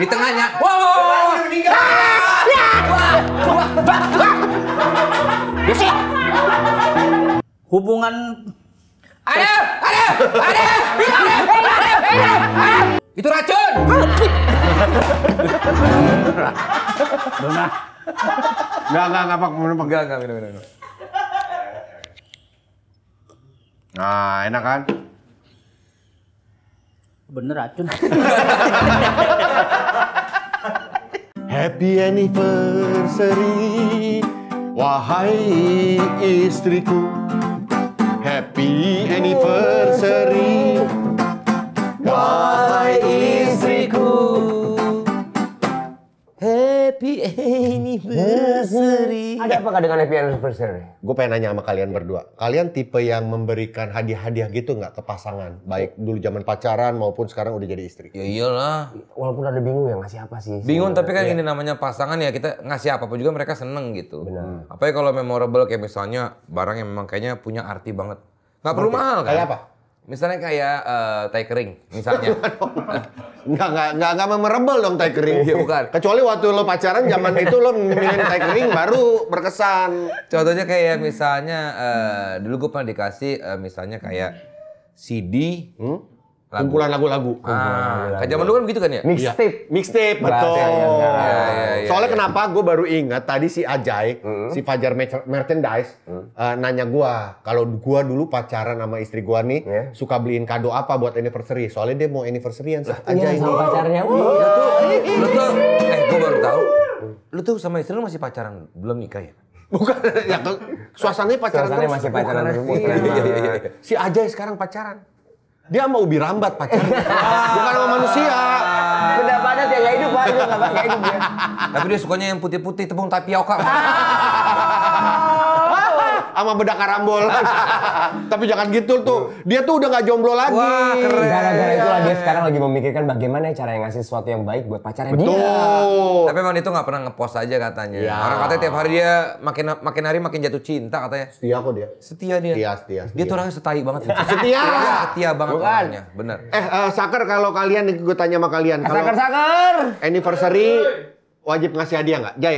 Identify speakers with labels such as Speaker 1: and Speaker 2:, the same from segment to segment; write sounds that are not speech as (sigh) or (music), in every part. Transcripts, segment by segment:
Speaker 1: Di tengahnya. Wow. Hubungan ada, ada, ada,
Speaker 2: ada, ada, ada, itu racun.
Speaker 3: Dona. Enggak, enggak, enggak, Pak. Enggak, enggak, minum, minum. Nah, enak kan? Bener racun. Happy anniversary, wahai istriku. Happy anniversary, wahai
Speaker 4: berseri.
Speaker 3: Ada apa dengan happy anniversary? Gue pengen nanya sama kalian berdua. Kalian tipe yang memberikan hadiah-hadiah gitu nggak ke pasangan? Baik dulu zaman pacaran maupun sekarang udah jadi istri. Ya
Speaker 4: iyalah.
Speaker 5: Walaupun ada bingung ya ngasih apa sih? Bingung tapi
Speaker 3: kan ya. ini namanya pasangan ya kita ngasih apa pun juga mereka seneng
Speaker 4: gitu. Benar. Apa ya kalau memorable kayak misalnya barang yang memang kayaknya punya arti banget. Nggak perlu mahal kan? Kayak apa? Misalnya kayak uh, eh, tai kering, misalnya. (laughs)
Speaker 3: Enggak, enggak, enggak, enggak memerebel dong tai kering. Iya, bukan. Kecuali waktu lo pacaran zaman itu lo milih tai kering baru berkesan.
Speaker 4: Contohnya kayak misalnya, uh, dulu gue pernah dikasih uh, misalnya
Speaker 3: kayak CD, hmm? lagu. kumpulan lagu-lagu. Ah, kan zaman dulu kan begitu kan ya? Mixtape. Ya. Mixtape, betul. Ya, ya, ya, Soalnya ya, ya. kenapa gue baru ingat tadi si Ajay, mm hmm. si Fajar Merchandise mm hmm. uh, nanya gue, kalau gue dulu pacaran sama istri gue nih, yeah. suka beliin kado apa buat anniversary. Soalnya dia mau anniversary yang sama Ajay. Iya, sama pacarnya. Wih, ya tuh,
Speaker 2: lu tuh, eh gue baru
Speaker 3: tahu. Lu tuh sama istri lu masih pacaran, belum nikah ya? Bukan, (laughs) ya tuh, suasananya pacaran Suasananya masih pacaran terus. Iya, iya, iya. Si Ajay sekarang pacaran dia mau ubi pakai, pacarnya.
Speaker 5: (laughs) Bukan sama manusia.
Speaker 3: Benda padat ya gak ya hidup, Pak. Ya gak pakai hidup dia. Ya Tapi dia sukanya yang putih-putih tepung tapioka. (laughs) sama bedak karambol. (laughs) Tapi jangan gitu tuh. Dia tuh udah nggak jomblo lagi. Wah, karena Gara-gara itulah dia iya.
Speaker 5: sekarang lagi memikirkan bagaimana cara yang ngasih
Speaker 4: sesuatu yang baik buat pacarnya Betul. dia. Tapi emang itu nggak pernah ngepost aja katanya. Ya.
Speaker 5: Orang katanya tiap hari
Speaker 4: dia makin makin hari makin jatuh cinta katanya. Setia kok dia. Setia dia. Setia, setia. setia. Dia tuh orangnya setai banget. (laughs) setia. Setia,
Speaker 3: setia banget Bukan. orangnya. Bener. Eh, uh, Saker kalau kalian gue tanya sama kalian. Eh, Saker Saker. Anniversary wajib ngasih hadiah nggak? Jai,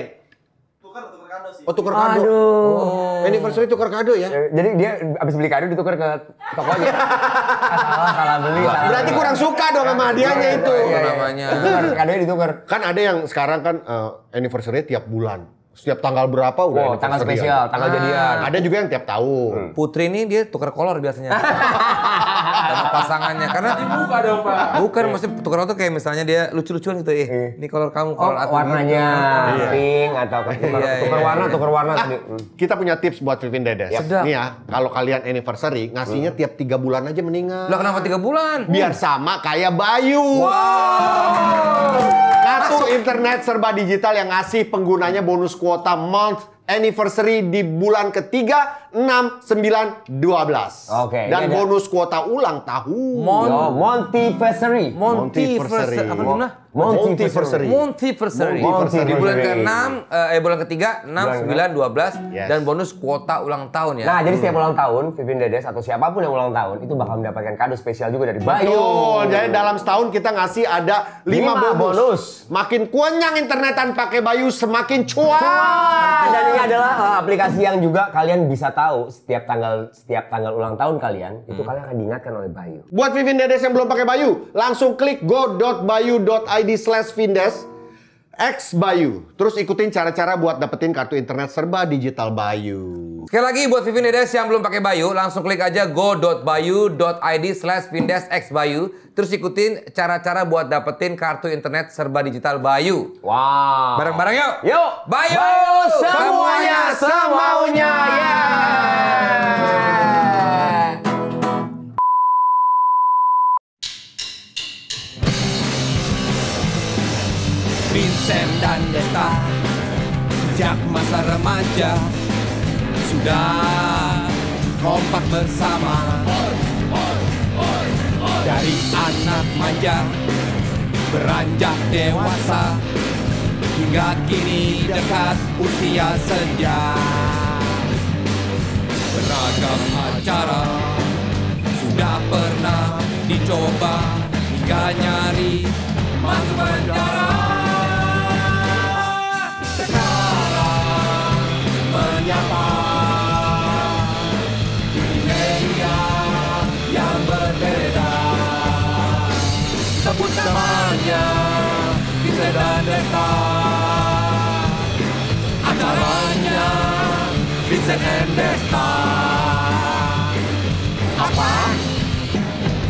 Speaker 5: Oh tukar kado. Aduh. Oh. Anniversary tukar kado ya? ya? Jadi dia abis beli kado ditukar ke aja.
Speaker 3: salah salah beli. Salah Berarti beli. kurang suka dong sama hadiahnya itu. Iya, iya, namanya. Kado ditukar. Kan ada yang sekarang kan uh, eh, anniversary tiap bulan setiap tanggal berapa udah oh, tanggal spesial, tanggal ah. jadian. Ada juga yang tiap tahun. Hmm. Putri ini dia tukar kolor biasanya.
Speaker 4: (laughs) sama pasangannya karena dibuka dong, Pak. Bukan mesti tukar kolor tuh kayak misalnya dia
Speaker 3: lucu-lucuan gitu, eh, eh. ini kolor kamu, oh, kolor oh, warnanya gitu. pink
Speaker 5: atau tukar, iya, tukar iya, warna, iya. tukar
Speaker 3: warna ah, Kita punya tips buat Vivin Dedes. Yep. Nih ya, kalau kalian anniversary ngasihnya hmm. tiap tiga bulan aja mendingan. Lah kenapa tiga bulan? Biar sama kayak Bayu. Wow. Kartu internet serba digital yang ngasih penggunanya bonus squat a month anniversary di bulan ketiga 6 9 12. Oke. Okay, Dan iya, iya. bonus iya. kuota ulang tahun. Mon Yo, Montiversary. Montiversary. Montiversary. Apa namanya? Montiversary. Montiversary. Montiversary. Di bulan ke-6
Speaker 4: eh bulan ke-3 6 9 12 yes. dan bonus kuota ulang tahun
Speaker 5: ya. Nah, jadi setiap hmm. ulang
Speaker 4: tahun Vivin Dedes atau siapapun yang
Speaker 3: ulang tahun itu bakal mendapatkan kado spesial juga dari Bayu. Betul. Jadi dalam setahun kita ngasih ada 5, 5 bonus. bonus. Makin kuenyang internetan pakai Bayu semakin cuan.
Speaker 5: Dan ini adalah uh, aplikasi yang juga kalian bisa tahu setiap tanggal setiap tanggal ulang tahun kalian hmm. itu kalian akan diingatkan oleh Bayu.
Speaker 3: Buat Vivin Dedes yang belum pakai Bayu, langsung klik go.bayu.id/vindes X Bayu. Terus ikutin cara-cara buat dapetin kartu internet serba digital Bayu.
Speaker 4: Sekali lagi buat Vivin Dedes yang belum pakai Bayu, langsung klik aja go.bayu.id slash Vindes X Bayu. Terus ikutin cara-cara buat dapetin kartu internet serba digital Bayu. Wow. Bareng-bareng yuk. Yuk. Bayu. Bayu semuanya,
Speaker 5: semuanya semaunya. Yeah. Sen dan Desta Sejak masa remaja Sudah kompak bersama
Speaker 4: Dari anak manja Beranjak dewasa Hingga kini dekat usia senja Beragam acara Sudah pernah dicoba Hingga nyari masuk penjara
Speaker 3: Vincent en Apa?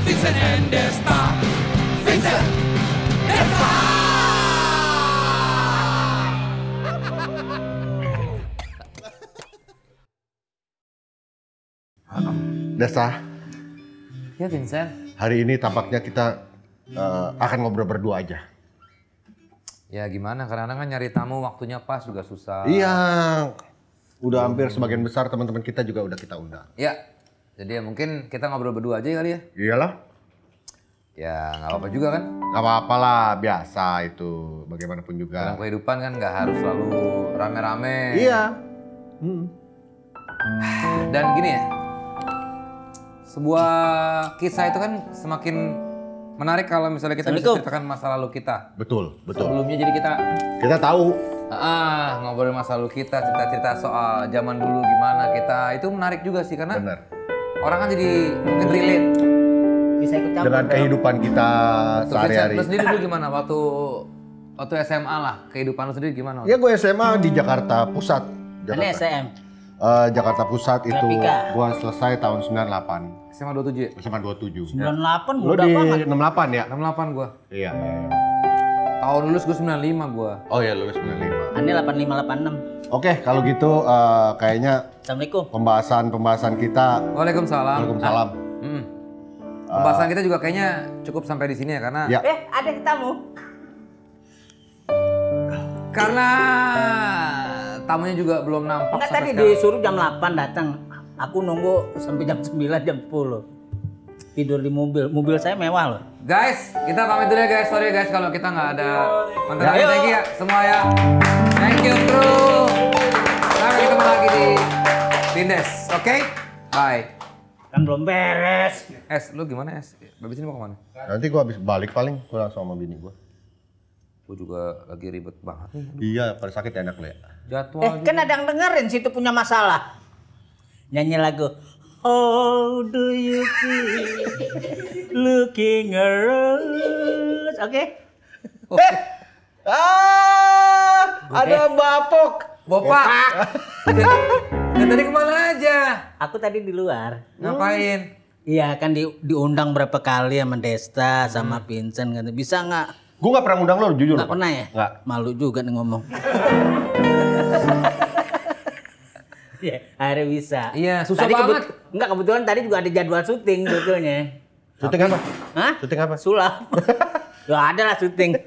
Speaker 3: Vincent en Vincent Desa. Ya Vincent. Hari ini tampaknya kita uh, akan ngobrol berdua aja.
Speaker 4: Ya gimana, karena kan nyari tamu waktunya pas juga susah. Iya,
Speaker 3: udah hampir sebagian besar teman-teman kita juga udah kita undang.
Speaker 4: Ya. Jadi ya mungkin kita ngobrol berdua aja kali ya. Iyalah. Ya nggak apa-apa juga kan? Nggak apa-apa lah, biasa itu. Bagaimanapun juga. Dalam kehidupan kan nggak harus selalu rame-rame. Iya. Hmm. (sighs) Dan gini ya, sebuah kisah itu kan semakin menarik kalau misalnya kita bisa ceritakan masa lalu kita. Betul, betul. Sebelumnya jadi kita kita tahu ah ngobrol masa lalu kita cerita-cerita soal zaman dulu gimana kita itu menarik juga sih karena Bener. orang kan jadi mungkin relate bisa
Speaker 3: ikut campur dengan kehidupan kita sehari-hari. Terus sendiri dulu
Speaker 4: gimana waktu waktu SMA lah kehidupan lu sendiri gimana? Waktu?
Speaker 3: Ya gue SMA di Jakarta Pusat. Jakarta. SM. Uh, eh, Jakarta Pusat itu gue selesai tahun 98. SMA 27. SMA 27. 98 ya. Lu di 68 ya? 68 gua. Iya. iya. iya. Tahun
Speaker 1: lulus gue 95 gue. Oh iya lulus 95. lima 85
Speaker 3: 86. Oke, okay, kalau gitu uh, kayaknya Assalamualaikum. Pembahasan-pembahasan kita. Waalaikumsalam. Waalaikumsalam. Ah, hmm. Pembahasan kita juga kayaknya cukup sampai di sini ya karena ya.
Speaker 1: Eh, ada tamu. Karena tamunya juga belum nampak. Enggak tadi sekarang. disuruh jam 8 datang. Aku nunggu sampai jam 9 jam 10 tidur di mobil. Mobil saya mewah loh. Guys, kita pamit dulu ya guys. Sorry guys kalau
Speaker 4: kita nggak ada mantan lagi. Thank you ya semua ya. Thank you bro. Sampai ketemu lagi di Tindes. Oke? Okay? Bye. Kan belum beres. Es, lu gimana Es? Habis ini mau kemana?
Speaker 3: Nanti gua habis balik paling. Gua langsung sama bini gua. Gua juga lagi ribet banget Iya, pada sakit enak lu ya.
Speaker 4: Jadwal eh,
Speaker 1: kan ada yang dengerin situ punya masalah. Nyanyi lagu. Oh, do you see looking around? Oke. Okay. Okay. Eh.
Speaker 2: Ah, okay. ada
Speaker 1: bapok. Bapak. Dan tadi kemana aja? Aku tadi di luar. Ngapain? Hmm. Iya kan di, diundang berapa kali sama Desta, sama hmm. Vincent kan. Bisa nggak Gue gak pernah ngundang lo, jujur. Gak pernah ya? Gak. Malu juga nih ngomong. (laughs) aja iya, akhirnya bisa iya susah tadi banget kebut- enggak kebetulan tadi juga ada jadwal syuting sebetulnya syuting apa Hah? syuting apa sulap (laughs) Gak ada lah syuting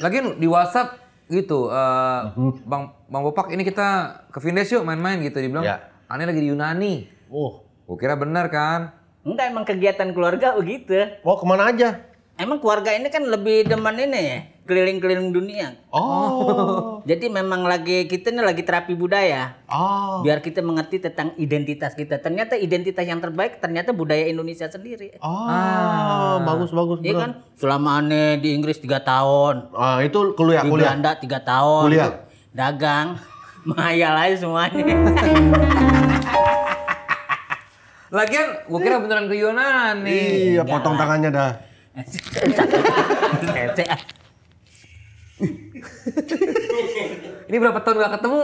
Speaker 4: lagi di WhatsApp gitu eh, bang bang Bopak ini kita ke Vindes yuk main-main gitu dibilang Ya. aneh lagi di Yunani oh Gue kira benar kan enggak
Speaker 1: emang kegiatan keluarga begitu wah oh, kemana aja emang keluarga ini kan lebih demen ini ya keliling-keliling dunia. Oh. Jadi memang lagi kita ini lagi terapi budaya. Oh. Biar kita mengerti tentang identitas kita. Ternyata identitas yang terbaik ternyata budaya Indonesia sendiri. Oh. Ah. Bagus bagus. Iya kan selama aneh di Inggris tiga tahun. Uh, itu kuliah di kuliah. Belanda tiga tahun. Kuliah. Dagang. (laughs) Maya aja semuanya. Lagian gue kira beneran ke
Speaker 3: Yunani. Iya, potong tangannya dah.
Speaker 1: Ini berapa tahun gak ketemu?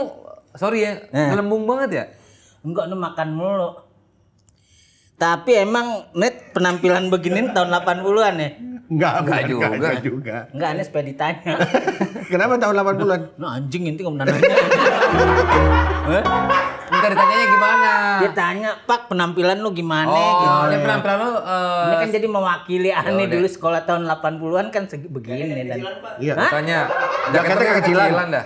Speaker 1: Sorry ya, eh. banget ya? Enggak, lu makan mulu. Tapi emang net penampilan begini tahun 80-an ya? Enggak, enggak juga. Enggak juga. Enggak, ini supaya ditanya. Kenapa tahun 80-an? Nah, anjing ini kok nanya kita ditanyanya gimana? Dia tanya, "Pak, penampilan lu gimana?" Oh, gitu. Ya, penampilan lu uh, Ini kan jadi mewakili ya aneh dulu sekolah tahun 80-an kan begini dan Iya, katanya. Jaketnya kecilan dah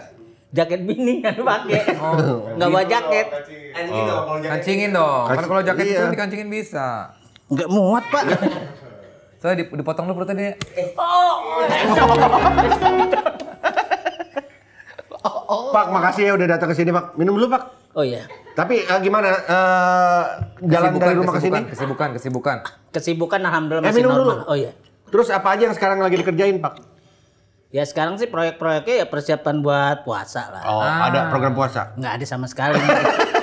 Speaker 1: jaket bini kan pakai. (laughs) Oh, Gak bawa oh, jaket. Kancingin dong kalau Kan kalau jaket itu iya.
Speaker 4: dikancingin bisa. Nggak
Speaker 3: muat, Pak. (laughs) Soalnya dipotong lu perutnya dia. Eh, oh. (laughs) Oh, oh. Pak, makasih ya udah datang ke sini, Pak. Minum dulu, Pak. Oh iya. Tapi uh, gimana uh, jalan dari rumah ke sini? Kesibukan, kesibukan.
Speaker 1: Kesibukan alhamdulillah eh, minum normal. Dulu. Oh iya.
Speaker 3: Terus apa aja yang sekarang lagi dikerjain, Pak?
Speaker 1: Ya sekarang sih proyek-proyeknya ya persiapan buat puasa lah. Oh, ah. ada program puasa? Nggak ada sama sekali. (laughs)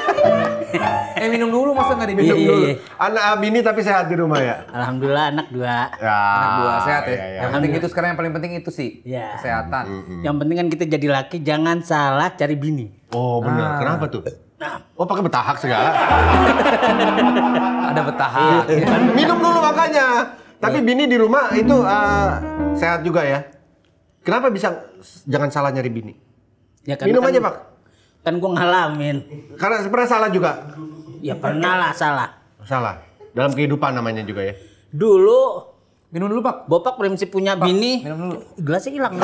Speaker 1: (laughs) eh minum dulu masa nggak
Speaker 3: diminum iya, iya, dulu? Iya.
Speaker 1: Anak bini tapi sehat di rumah ya? Alhamdulillah anak dua. Ya, anak dua sehat ya. ya, ya Yang penting itu sekarang yang paling penting itu sih ya. kesehatan. Mm -hmm. Yang penting kan kita jadi laki jangan salah cari bini. Oh benar. Ah. Kenapa tuh? Nah. Oh pakai betahak segala. (laughs) Ada betahak.
Speaker 3: Minum dulu makanya. Tapi bini di rumah itu uh, sehat juga ya. Kenapa bisa jangan salah nyari bini? Ya, Minum kan, aja pak. Kan
Speaker 1: gue ngalamin. Karena pernah salah juga. Ya pernah lah salah.
Speaker 3: Salah. Dalam kehidupan namanya
Speaker 1: juga ya. Dulu minum dulu pak. Bopak prinsip punya pak, bini. Minum dulu. Gelasnya hilang.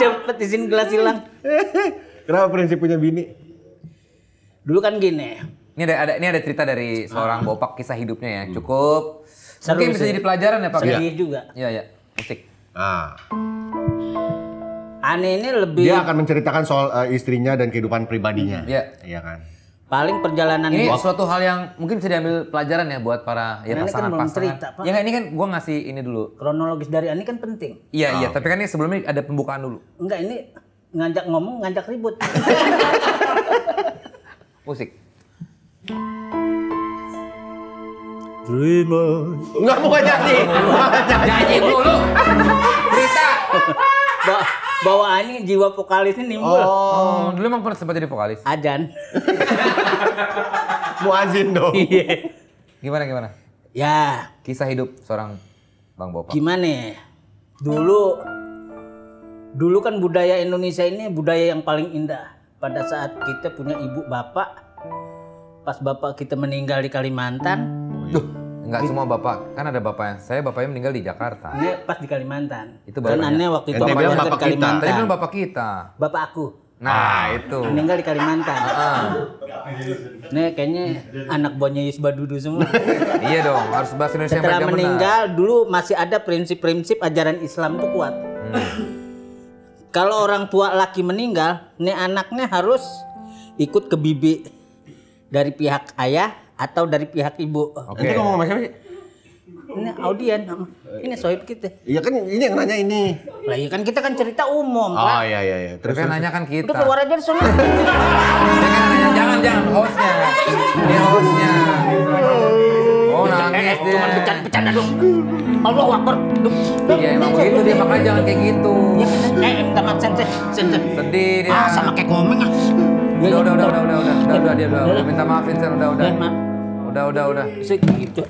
Speaker 1: Cepet izin gelas hilang.
Speaker 3: Kenapa prinsip punya
Speaker 1: bini? Dulu kan gini. Ini
Speaker 4: ada, ada ini ada cerita dari seorang bopak kisah hidupnya ya. Hmm. Cukup Seru Mungkin bisa jadi
Speaker 1: pelajaran ya Pak. ya. juga. ya ya Musik. Ah. Ane ini lebih dia akan
Speaker 3: menceritakan soal uh, istrinya dan kehidupan pribadinya. Iya.
Speaker 1: Iya kan. Paling perjalanan ini gua...
Speaker 4: suatu hal yang mungkin bisa diambil pelajaran ya buat para ya nah, pasangan kan pasangan. Cerita, ya ini kan gue ngasih ini dulu.
Speaker 1: Kronologis dari Ani kan penting. Iya, iya oh. iya,
Speaker 4: tapi kan ini sebelumnya ada pembukaan dulu.
Speaker 1: Enggak, ini ngajak ngomong, ngajak ribut.
Speaker 4: (laughs) Musik.
Speaker 1: Terima. Enggak mau nyanyi. Nyanyi dulu. Berita bawaannya jiwa vokalisnya nimbul. Oh, oh.
Speaker 4: dulu emang pernah sempat jadi vokalis? Ajan. (laughs)
Speaker 1: Muazin dong. Iya. Gimana gimana? Ya. Kisah hidup seorang Bang bapak Gimana ya? Dulu dulu kan budaya Indonesia ini budaya yang paling indah. Pada saat kita punya ibu bapak, pas bapak kita meninggal di Kalimantan, Duh, Enggak semua bapak, kan ada bapak saya bapaknya meninggal di Jakarta. Dia pas di Kalimantan. Itu bapaknya. Kan waktu itu bapaknya bapak, bapak Kalimantan. Kita. bilang bapak kita. Bapak aku. Nah, ah, itu. Meninggal di Kalimantan. Heeh. Ah, ah. Nih, kayaknya anak buahnya Yusba Dudu semua. iya dong, harus bahasa Indonesia Setelah yang meninggal benar. dulu masih ada prinsip-prinsip ajaran Islam itu kuat. Hmm. Kalau orang tua laki meninggal, nih anaknya harus ikut ke bibi dari pihak ayah atau dari pihak ibu. Okay. Nanti ngomong sama siapa sih? Ini audien, ini sohib kita. Iya kan ini yang nanya ini. Lah iya kan kita kan cerita umum. Oh lah. iya iya iya. Terus kan nanya kan kita. Udah keluar
Speaker 4: aja sana. jangan jangan jangan hostnya.
Speaker 1: Ini hostnya. Iya. Oh nangis eh, eh, dia. Cuma bercanda-bercanda dong. Allah wakbar. Iya emang begitu dia makanya jangan kayak gitu. Iya, kan, kan. Eh, eh minta maaf sih. Sedih
Speaker 4: dia. Ah sama kayak komeng ah. Udah udah udah udah udah udah udah dia udah iya. minta maafin saya udah udah.
Speaker 1: Udah, udah, udah. Sik gitu.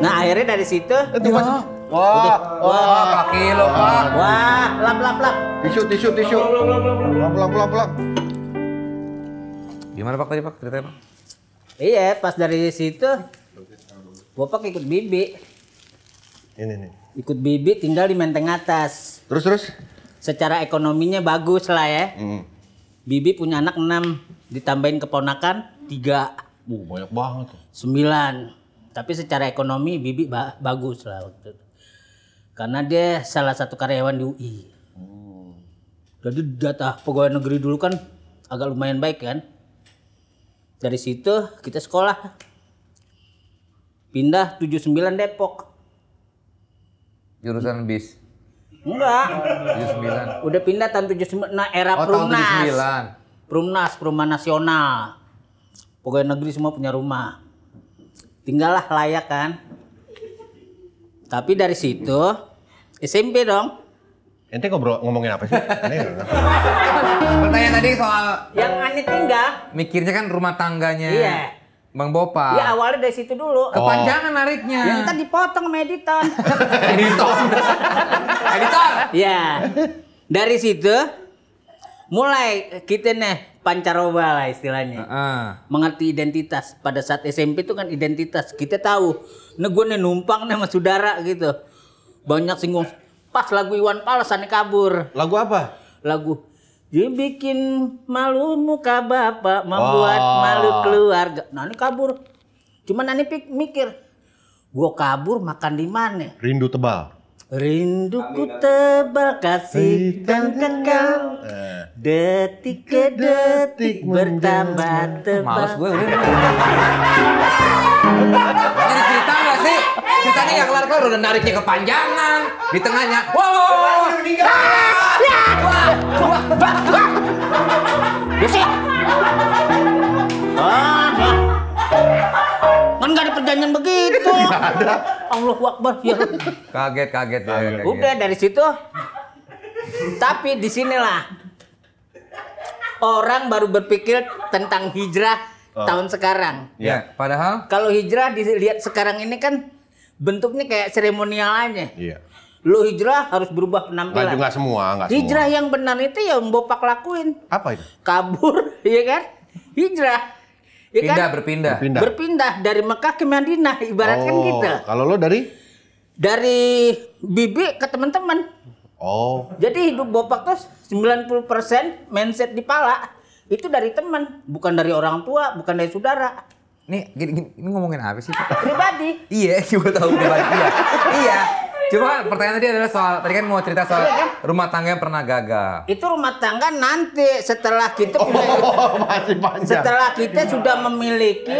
Speaker 1: Nah, akhirnya dari situ. Wah, wah, wah, kaki lo, Pak. Wah, lap,
Speaker 3: lap, lap. Tisu, tisu, tisu. Lap, lap, lap, lap. Gimana Pak tadi Pak cerita Pak?
Speaker 1: Iya, pas dari situ gua Pak ikut Bibi. Ini nih. Ikut Bibi tinggal di Menteng atas. Terus terus? Secara ekonominya bagus lah ya. Bibi punya anak enam ditambahin keponakan tiga. Uh, banyak banget. 9. Tapi secara ekonomi Bibi ba bagus lah waktu itu. Karena dia salah satu karyawan di UI. Hmm. Jadi data pegawai negeri dulu kan agak lumayan baik kan. Dari situ kita sekolah. Pindah 79 Depok. Jurusan bis? Enggak. 79. Udah pindah tahun 79. Nah, era oh, Prumnas. 79. Prumnas, Perumahan Nasional. Pokoknya negeri semua punya rumah. Tinggallah layak kan. Tapi dari situ SMP dong. Ente ngobrol ngomongin apa sih? (laughs) Pertanyaan tadi soal yang ngasih tinggal.
Speaker 4: Mikirnya kan rumah tangganya. Iya. Bang Bopa. Ya
Speaker 1: awalnya dari situ dulu. Oh. Kepanjangan nariknya. Ya, kita dipotong sama editor. (laughs) editor. editor. Ya. Dari situ mulai kita nih pancaroba lah istilahnya. Uh -uh. Mengerti identitas. Pada saat SMP itu kan identitas. Kita tahu. Nih gue nih numpang nih sama saudara gitu. Banyak singgung. Pas lagu Iwan Pales ane kabur. Lagu apa? Lagu dibikin malu muka bapak membuat oh. malu keluarga. Nani kabur. Cuman Nani pik mikir, gua kabur makan di mana?
Speaker 3: Rindu tebal.
Speaker 1: Rinduku tebal kasih ke kau eh. Detik ke detik bertambah tebal Males gue udah
Speaker 4: cerita gak sih? Ceritanya gak kelar-kelar udah nariknya kepanjangan Di tengahnya Wow
Speaker 1: Ah, kan nggak ada perjanjian begitu. Allah wakbar ya.
Speaker 4: Kaget kaget ya. Udah
Speaker 1: dari situ. Tapi di sinilah orang baru berpikir tentang hijrah oh. tahun sekarang. Ya. ya. Padahal kalau hijrah dilihat sekarang ini kan bentuknya kayak seremonial aja. Iya lo hijrah harus berubah penampilan. Nggak, nggak
Speaker 3: semua, nggak semua. Hijrah
Speaker 1: yang benar itu ya Bopak lakuin. Apa itu? Kabur, (laughs) ya kan? Hijrah. Ya kan? pindah, berpindah. berpindah. Berpindah dari Mekah ke Madinah, ibaratkan oh, kita. Gitu. Kalau lo dari? Dari bibi ke teman-teman. Oh. Jadi hidup bopak tuh 90% mindset di pala itu dari teman, bukan dari orang tua, bukan dari saudara. Nih, gini, gini, ini ngomongin apa sih? Pribadi. iya, (laughs) gue tahu pribadi. iya. iya, Cuma pertanyaan tadi adalah soal tadi kan mau
Speaker 4: cerita soal iya kan? rumah tangga yang pernah gagal.
Speaker 1: Itu rumah tangga nanti setelah kita oh, (laughs) masih panjang. Setelah kita Dimana? sudah memiliki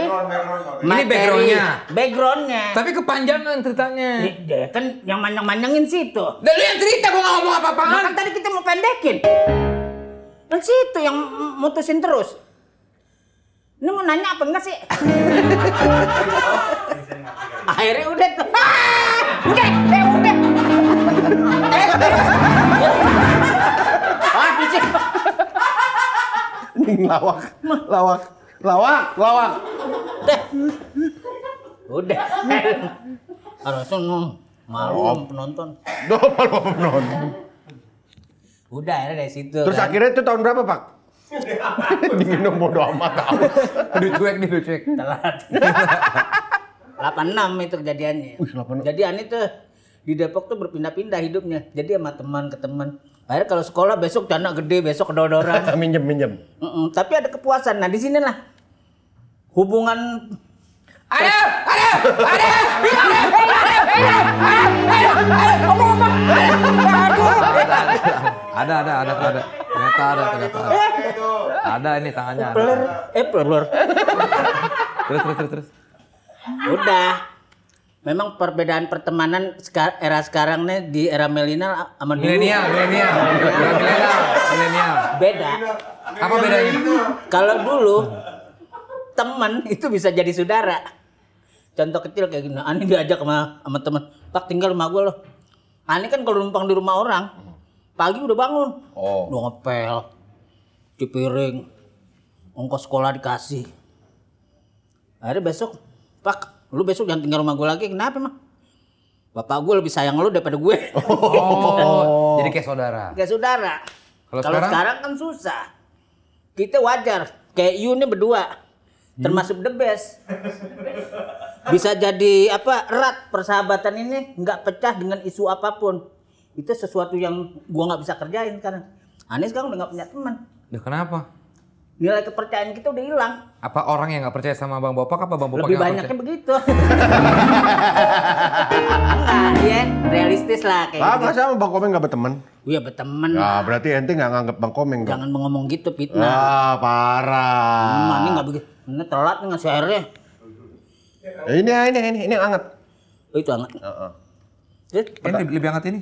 Speaker 1: materi, ini backgroundnya. Backgroundnya. Tapi kepanjangan ceritanya. Ya, kan yang manjang-manjangin situ. Dan lu yang cerita gua nggak ngomong apa-apaan. Nah, kan tadi kita mau pendekin. Dan situ yang mutusin terus. Ini mau nanya apa enggak sih? (laughs) Akhirnya udah tuh. Ah! (laughs) Okay ah, picik.
Speaker 3: lawak, lawak, lawak, lawak. Udah. Udah. Harusnya
Speaker 1: malu oh. penonton. Duh,
Speaker 3: malu penonton.
Speaker 1: Udah, akhirnya dari situ. Terus kan?
Speaker 3: akhirnya itu tahun berapa, Pak? Diminum bodo amat tahu.
Speaker 1: Aduh cuek nih, cuek. Telat. 86 (laughs) itu kejadiannya. Wih, 86. Kejadian itu di Depok tuh berpindah-pindah hidupnya. Jadi sama teman ke teman. Akhirnya kalau sekolah besok jangan gede, besok kedodoran. minjem minjem. Mm -mm. Tapi ada kepuasan. Nah di sini lah hubungan. Ada, ada, ada, ada, ada, ada,
Speaker 4: ada, ada, ada ada, ada ada. Ada ada ini tangannya. ada eh ada Terus, terus, terus, terus. Udah,
Speaker 1: memang perbedaan pertemanan era sekarang nih di era milenial ah, sama dulu. Milenial, milenial. milenial. Beda. Apa bedanya? Kalau dulu teman itu bisa jadi saudara. Contoh kecil kayak gini, Ani diajak sama, sama teman, Pak tinggal rumah gue loh. Ani kan kalau numpang di rumah orang, pagi udah bangun, oh. udah ngepel, cuci piring, ongkos sekolah dikasih. Akhirnya besok, Pak lu besok jangan tinggal rumah gue lagi kenapa mah bapak gue lebih sayang lu daripada gue (laughs) oh (laughs) jadi kayak saudara kayak saudara
Speaker 3: kalau sekarang? sekarang
Speaker 1: kan susah kita wajar kayak you nih berdua hmm. termasuk the best bisa jadi apa erat persahabatan ini nggak pecah dengan isu apapun itu sesuatu yang gua nggak bisa kerjain karena Anies sekarang udah nggak punya teman.
Speaker 4: Ya kenapa?
Speaker 1: nilai kepercayaan kita udah hilang.
Speaker 4: Apa orang yang nggak percaya sama Bang Bopak apa Bang Bopak Lebih banyaknya
Speaker 1: begitu. (laughs) Enggak, dia ya, realistis lah kayak Apa ah, gitu. sama
Speaker 3: Bang Komeng nggak berteman? Oh, iya berteman. Ya, lah. berarti ente nggak nganggep Bang Komeng Jangan ngomong gitu fitnah. Ah, parah. Hmm, ini nggak
Speaker 1: begitu. Ini telat nih ngasih airnya.
Speaker 3: Eh, ini ini ini ini anget. Oh, itu anget. Uh -uh. Ini lebih anget ini.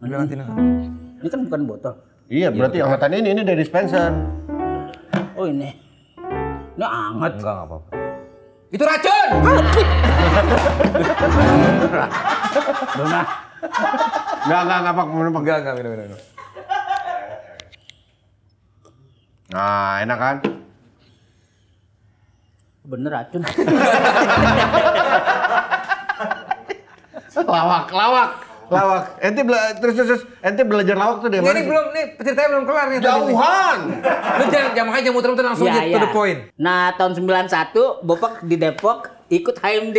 Speaker 3: Lebih anget ini. Ini kan bukan botol. Iya, berarti ya, angetan ini ini dari dispenser.
Speaker 1: Oh ini. Ini anget. Enggak, enggak apa-apa. Itu racun!
Speaker 3: Dona. (laughs) Enggak, enggak, enggak, enggak, enggak, enggak, enggak, enggak. Nah, enak kan? Bener racun. (laughs) lawak, lawak lawak. Ente bela terus terus ente
Speaker 1: belajar lawak tuh dia. Nih Ini
Speaker 4: belum nih ceritanya belum kelar nih. Jauhan. Lu jangan jangan aja muter-muter langsung
Speaker 1: yeah, to the iya. point. Nah, tahun 91 Bopak di Depok ikut HMD.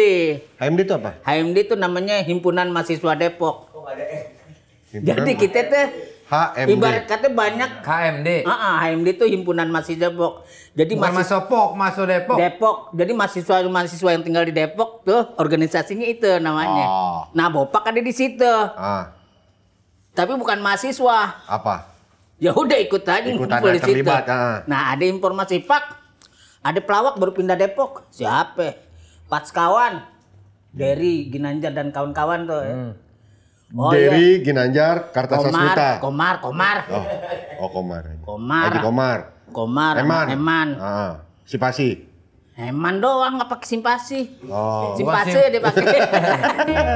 Speaker 1: HMD itu apa? HMD itu namanya Himpunan Mahasiswa Depok. Oh, ada e. Jadi kita teh HMD. Ibarat kata banyak HMD. Ah uh -uh, HMD itu himpunan mahasiswa Depok. Jadi Bukan mahasiswa Depok, mahasiswa Depok. Depok. Jadi mahasiswa-mahasiswa yang tinggal di Depok tuh organisasinya itu namanya. Oh. Nah, Bopak ada di situ. Ah. Tapi bukan mahasiswa. Apa? Ya udah ikut aja Ikutan di situ. Terlibat, ah. Nah, ada informasi, Pak. Ada pelawak baru pindah Depok. Siapa? Pas kawan Dari Ginanjar dan kawan-kawan tuh. Ya. Hmm. Ya
Speaker 3: Oh, iya. Ginanjar, Kartasasmita.
Speaker 1: Komar, Komar, Komar. Oh, oh Komar. Komar. Haji Komar. Komar. Eman. Eman. Ah, Sipasi. Eman doang nggak pakai simpasi. Oh. Simpasi ya dipakai.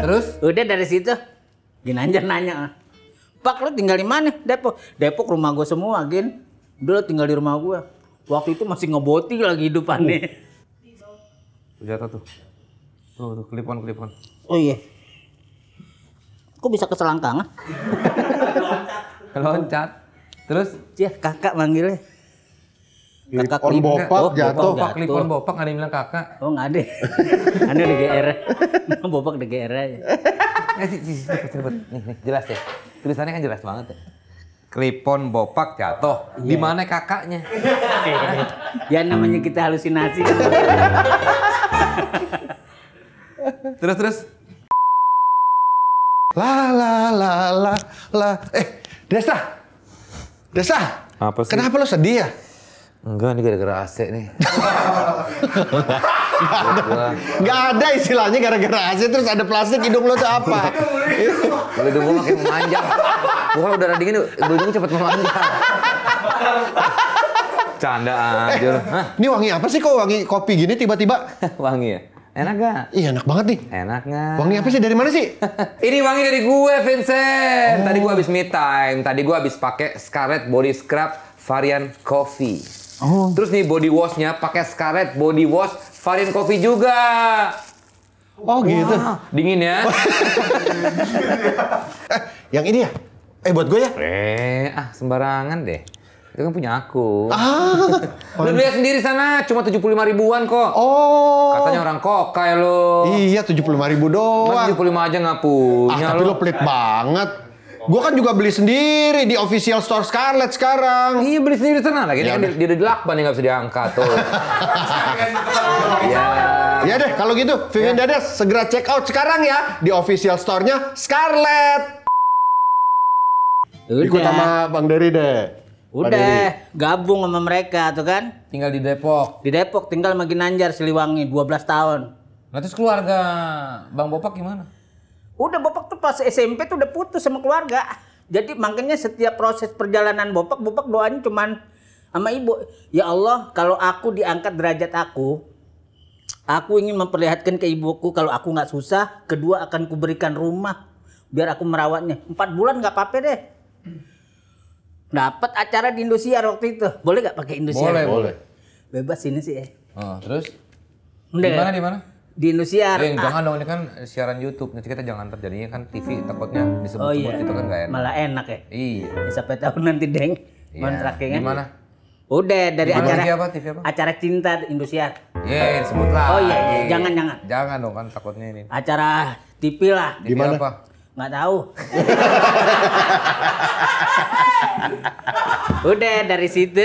Speaker 1: (laughs) Terus? Udah dari situ. Ginanjar nanya. Pak lu tinggal di mana? Depok. Depok rumah gue semua, Gin. Udah tinggal di rumah gue. Waktu itu masih ngeboti lagi hidupannya.
Speaker 4: Uh. Jatuh tuh. Tuh, tuh, klipon, klipon. Oh
Speaker 1: iya. Kok bisa keselangkangan?
Speaker 4: Keloncat. Terus? Ya kakak manggilnya. Kakak klipon bopak oh, jatuh. Bopak klipon bopak ada yang bilang kakak. Oh nggak ada. (laughs) ada di GR. (laughs) bopak di GR aja. Eh, cepet, nih, nih, jelas ya. Tulisannya kan jelas banget ya. Klipon bopak jatuh. Yeah. Di mana kakaknya? (laughs)
Speaker 1: ya namanya kita halusinasi. terus terus La la la la la.
Speaker 3: Eh, Desta. Desta. Apa sih? Kenapa lo sedih ya? Enggak, ini gara-gara AC nih. (laughs) Gak ada, istilahnya gara-gara AC terus ada plastik hidung lo tuh apa?
Speaker 4: Kalau hidung gue makin memanjang. Gue
Speaker 3: kalau udara dingin hidung cepet memanjang. Canda aja. Eh, ini wangi apa sih kok wangi kopi gini tiba-tiba? wangi ya? Enak gak? Iya enak banget nih. Enak gak? Wangi apa sih? Dari mana
Speaker 4: sih? (laughs) ini wangi dari gue Vincent. Oh. Tadi gue habis me time. Tadi gue habis pakai Scarlett Body Scrub varian coffee. Oh. Terus nih body washnya pakai Scarlett Body Wash varian coffee juga. Oh gitu. Dingin ya. (laughs) eh, yang ini ya? Eh buat gue ya? Eh ah sembarangan deh. Dia kan punya aku. Ah, (laughs) lu lihat sendiri sana, cuma tujuh puluh lima ribuan kok. Oh. Katanya orang kokai ya lo. Iya, tujuh puluh lima ribu doang. Tujuh puluh lima aja nggak punya. Ah, tapi lo pelit banget. Gue kan juga beli sendiri di official store Scarlett sekarang. Iya beli sendiri sana lagi. Ya, kan dia, udah udah banget nggak bisa
Speaker 3: diangkat tuh. (laughs) ya. ya deh kalau gitu Vivian ya. Dadas segera
Speaker 1: check out sekarang ya
Speaker 3: di official store-nya
Speaker 1: Scarlett. Ikut sama Bang Dery deh. Udah, gabung sama mereka tuh kan? Tinggal di Depok. Di Depok, tinggal sama Ginanjar Siliwangi 12 tahun. Nah terus keluarga Bang Bopak gimana? Udah Bopak tuh pas SMP tuh udah putus sama keluarga. Jadi makanya setiap proses perjalanan Bopak, Bopak doanya cuman sama ibu. Ya Allah, kalau aku diangkat derajat aku, Aku ingin memperlihatkan ke ibuku kalau aku nggak susah, kedua akan kuberikan rumah biar aku merawatnya. Empat bulan nggak apa-apa deh. Dapat acara di Indosiar waktu itu. Boleh nggak pakai Indosiar? Boleh, boleh. Bebas ini sih ya.
Speaker 4: Oh, terus? Di mana di mana?
Speaker 1: Di Indosiar. Eh, ah. jangan dong
Speaker 4: ini kan siaran YouTube. Nanti kita jangan terjadinya kan TV takutnya disebut-sebut oh, iya. gitu kan gak enak. Malah enak ya.
Speaker 1: Iya. Ya, sampai tahun nanti deng iya. kontraknya iya. kan. Di mana? Udah dari Dimana acara TV apa, TV apa? acara cinta Indosiar. Ye, iya, iya, sebutlah. Oh iya, jangan jangan. Jangan dong kan takutnya ini. Acara TV lah. Di mana? nggak tahu (laughs) udah dari situ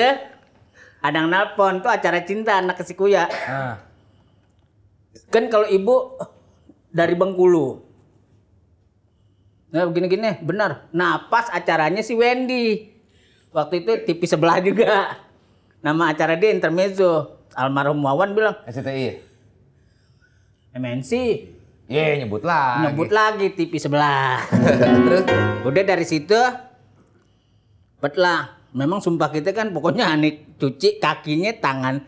Speaker 1: ada nelpon tuh acara cinta anak Kuya. ah. kan kalau ibu dari Bengkulu nah begini-gini benar Napas acaranya si Wendy waktu itu TV sebelah juga nama acara dia intermezzo almarhum Wawan bilang SCTI. MNC Iya yeah, nyebut lagi. Nyebut lagi TV sebelah. (laughs) Terus udah dari situ lah, Memang sumpah kita kan pokoknya (laughs) anik cuci kakinya tangan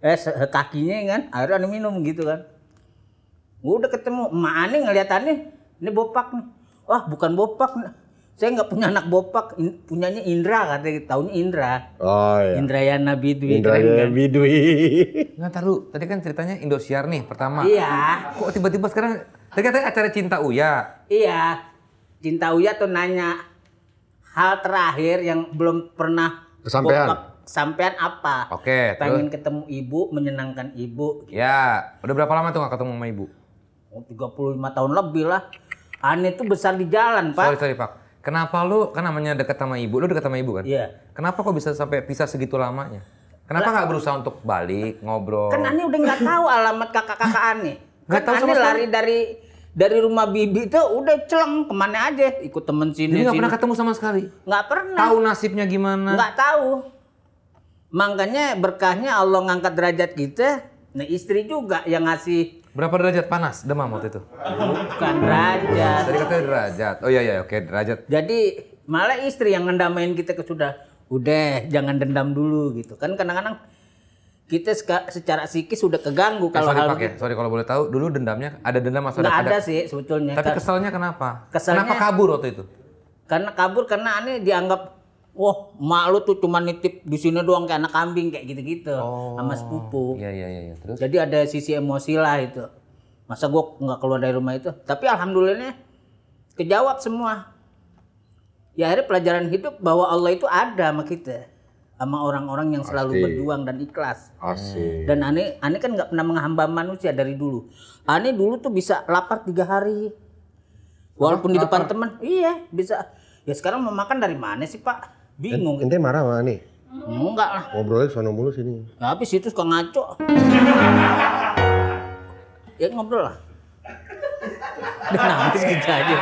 Speaker 1: eh kakinya kan air ane minum gitu kan. Udah ketemu emak anik ngeliat ini bopak nih. Wah bukan bopak saya nggak punya anak bopak, in, punyanya Indra katanya gitu. tahun Indra. Oh iya. Indrayana Bidwi. Indrayana
Speaker 3: kan? Bidwi.
Speaker 4: Nggak tahu. Tadi kan ceritanya Indosiar nih
Speaker 1: pertama. Iya. Kok tiba-tiba
Speaker 4: sekarang tadi katanya acara Cinta Uya.
Speaker 1: Iya. Cinta Uya tuh nanya hal terakhir yang belum pernah kesampaian. Bopak sampean apa? Oke. Okay, Pengen terus. ketemu ibu, menyenangkan ibu. Gitu. udah berapa lama tuh nggak ketemu sama ibu? Oh, 35 tahun lebih lah. Ani tuh besar di jalan, Pak. Sorry, sorry, Pak. Kenapa lu kan
Speaker 4: namanya dekat sama ibu, lu dekat sama ibu kan? Iya. Kenapa kok bisa sampai pisah segitu lamanya? Kenapa nggak berusaha
Speaker 1: untuk balik ngobrol? Kan Ani udah nggak tahu alamat kakak-kakak Ani. (laughs) Nggak kan tahu sama lari dari dari rumah bibi itu udah celeng kemana aja ikut temen sini. Jadi nggak pernah ketemu sama sekali. Nggak pernah. Tahu nasibnya gimana? Nggak tahu. Makanya berkahnya Allah ngangkat derajat kita. Nah istri juga yang ngasih Berapa derajat panas demam waktu itu? Bukan derajat. Tadi katanya derajat. Oh iya iya oke derajat. Jadi malah istri yang ngendamain kita ke sudah udah jangan dendam dulu gitu kan kadang-kadang kita secara psikis sudah keganggu eh, kalau sorry, hal ya. gitu.
Speaker 4: sorry kalau boleh tahu dulu dendamnya ada dendam atau ada, ada sih
Speaker 1: sebetulnya tapi kesalnya kenapa keselnya, kenapa kabur waktu itu karena kabur karena aneh dianggap wah mak lu tuh cuma nitip di sini doang kayak anak kambing kayak gitu-gitu oh. sama sepupu. Iya iya iya. iya. Terus? Jadi ada sisi emosi lah itu. Masa gue nggak keluar dari rumah itu? Tapi alhamdulillahnya kejawab semua. Ya akhirnya pelajaran hidup bahwa Allah itu ada sama kita sama orang-orang yang Asli. selalu berjuang dan ikhlas. Asli. Dan Ane, Ane kan nggak pernah menghamba manusia dari dulu. Ane dulu tuh bisa lapar tiga hari,
Speaker 3: walaupun di depan
Speaker 1: teman. Iya, bisa. Ya sekarang mau makan dari mana sih Pak?
Speaker 3: bingung. Ente marah mah nih? Enggak lah. Ngobrolnya sono mulu sini.
Speaker 1: Tapi habis itu suka ngaco. ya ngobrol lah. Udah nangis gitu aja.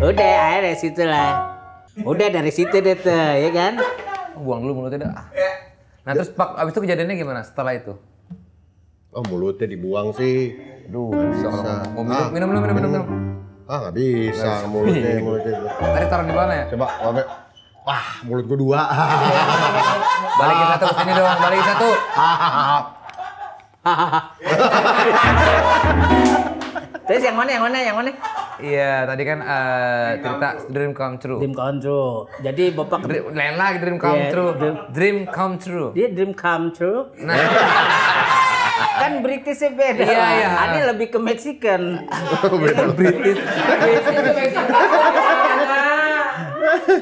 Speaker 1: Udah, dari situ lah. Udah dari situ deh tuh, ya kan? Buang dulu mulutnya
Speaker 4: dah. Nah terus pak, abis itu kejadiannya gimana setelah itu?
Speaker 3: Oh mulutnya dibuang sih. Aduh, bisa. Mau minum, minum, minum, minum, minum. minum. Ah. Ah nggak bisa mulutnya (laughs) mulutnya. Tadi
Speaker 4: taruh di mana ya? Coba Wabe.
Speaker 3: Wah mulut gua dua.
Speaker 1: (laughs) balikin satu sini dong, balikin satu. (laughs) Terus yang mana yang mana yang mana?
Speaker 4: Iya, tadi kan uh,
Speaker 1: cerita dream come true. Dream come true. Jadi bapak dream, Lena dream come yeah, true. Dream, dream come true. Dia dream come true. Nah kan Britishnya beda. Iya, iya. Ani lebih ke Mexican. Oh, beda (laughs) British.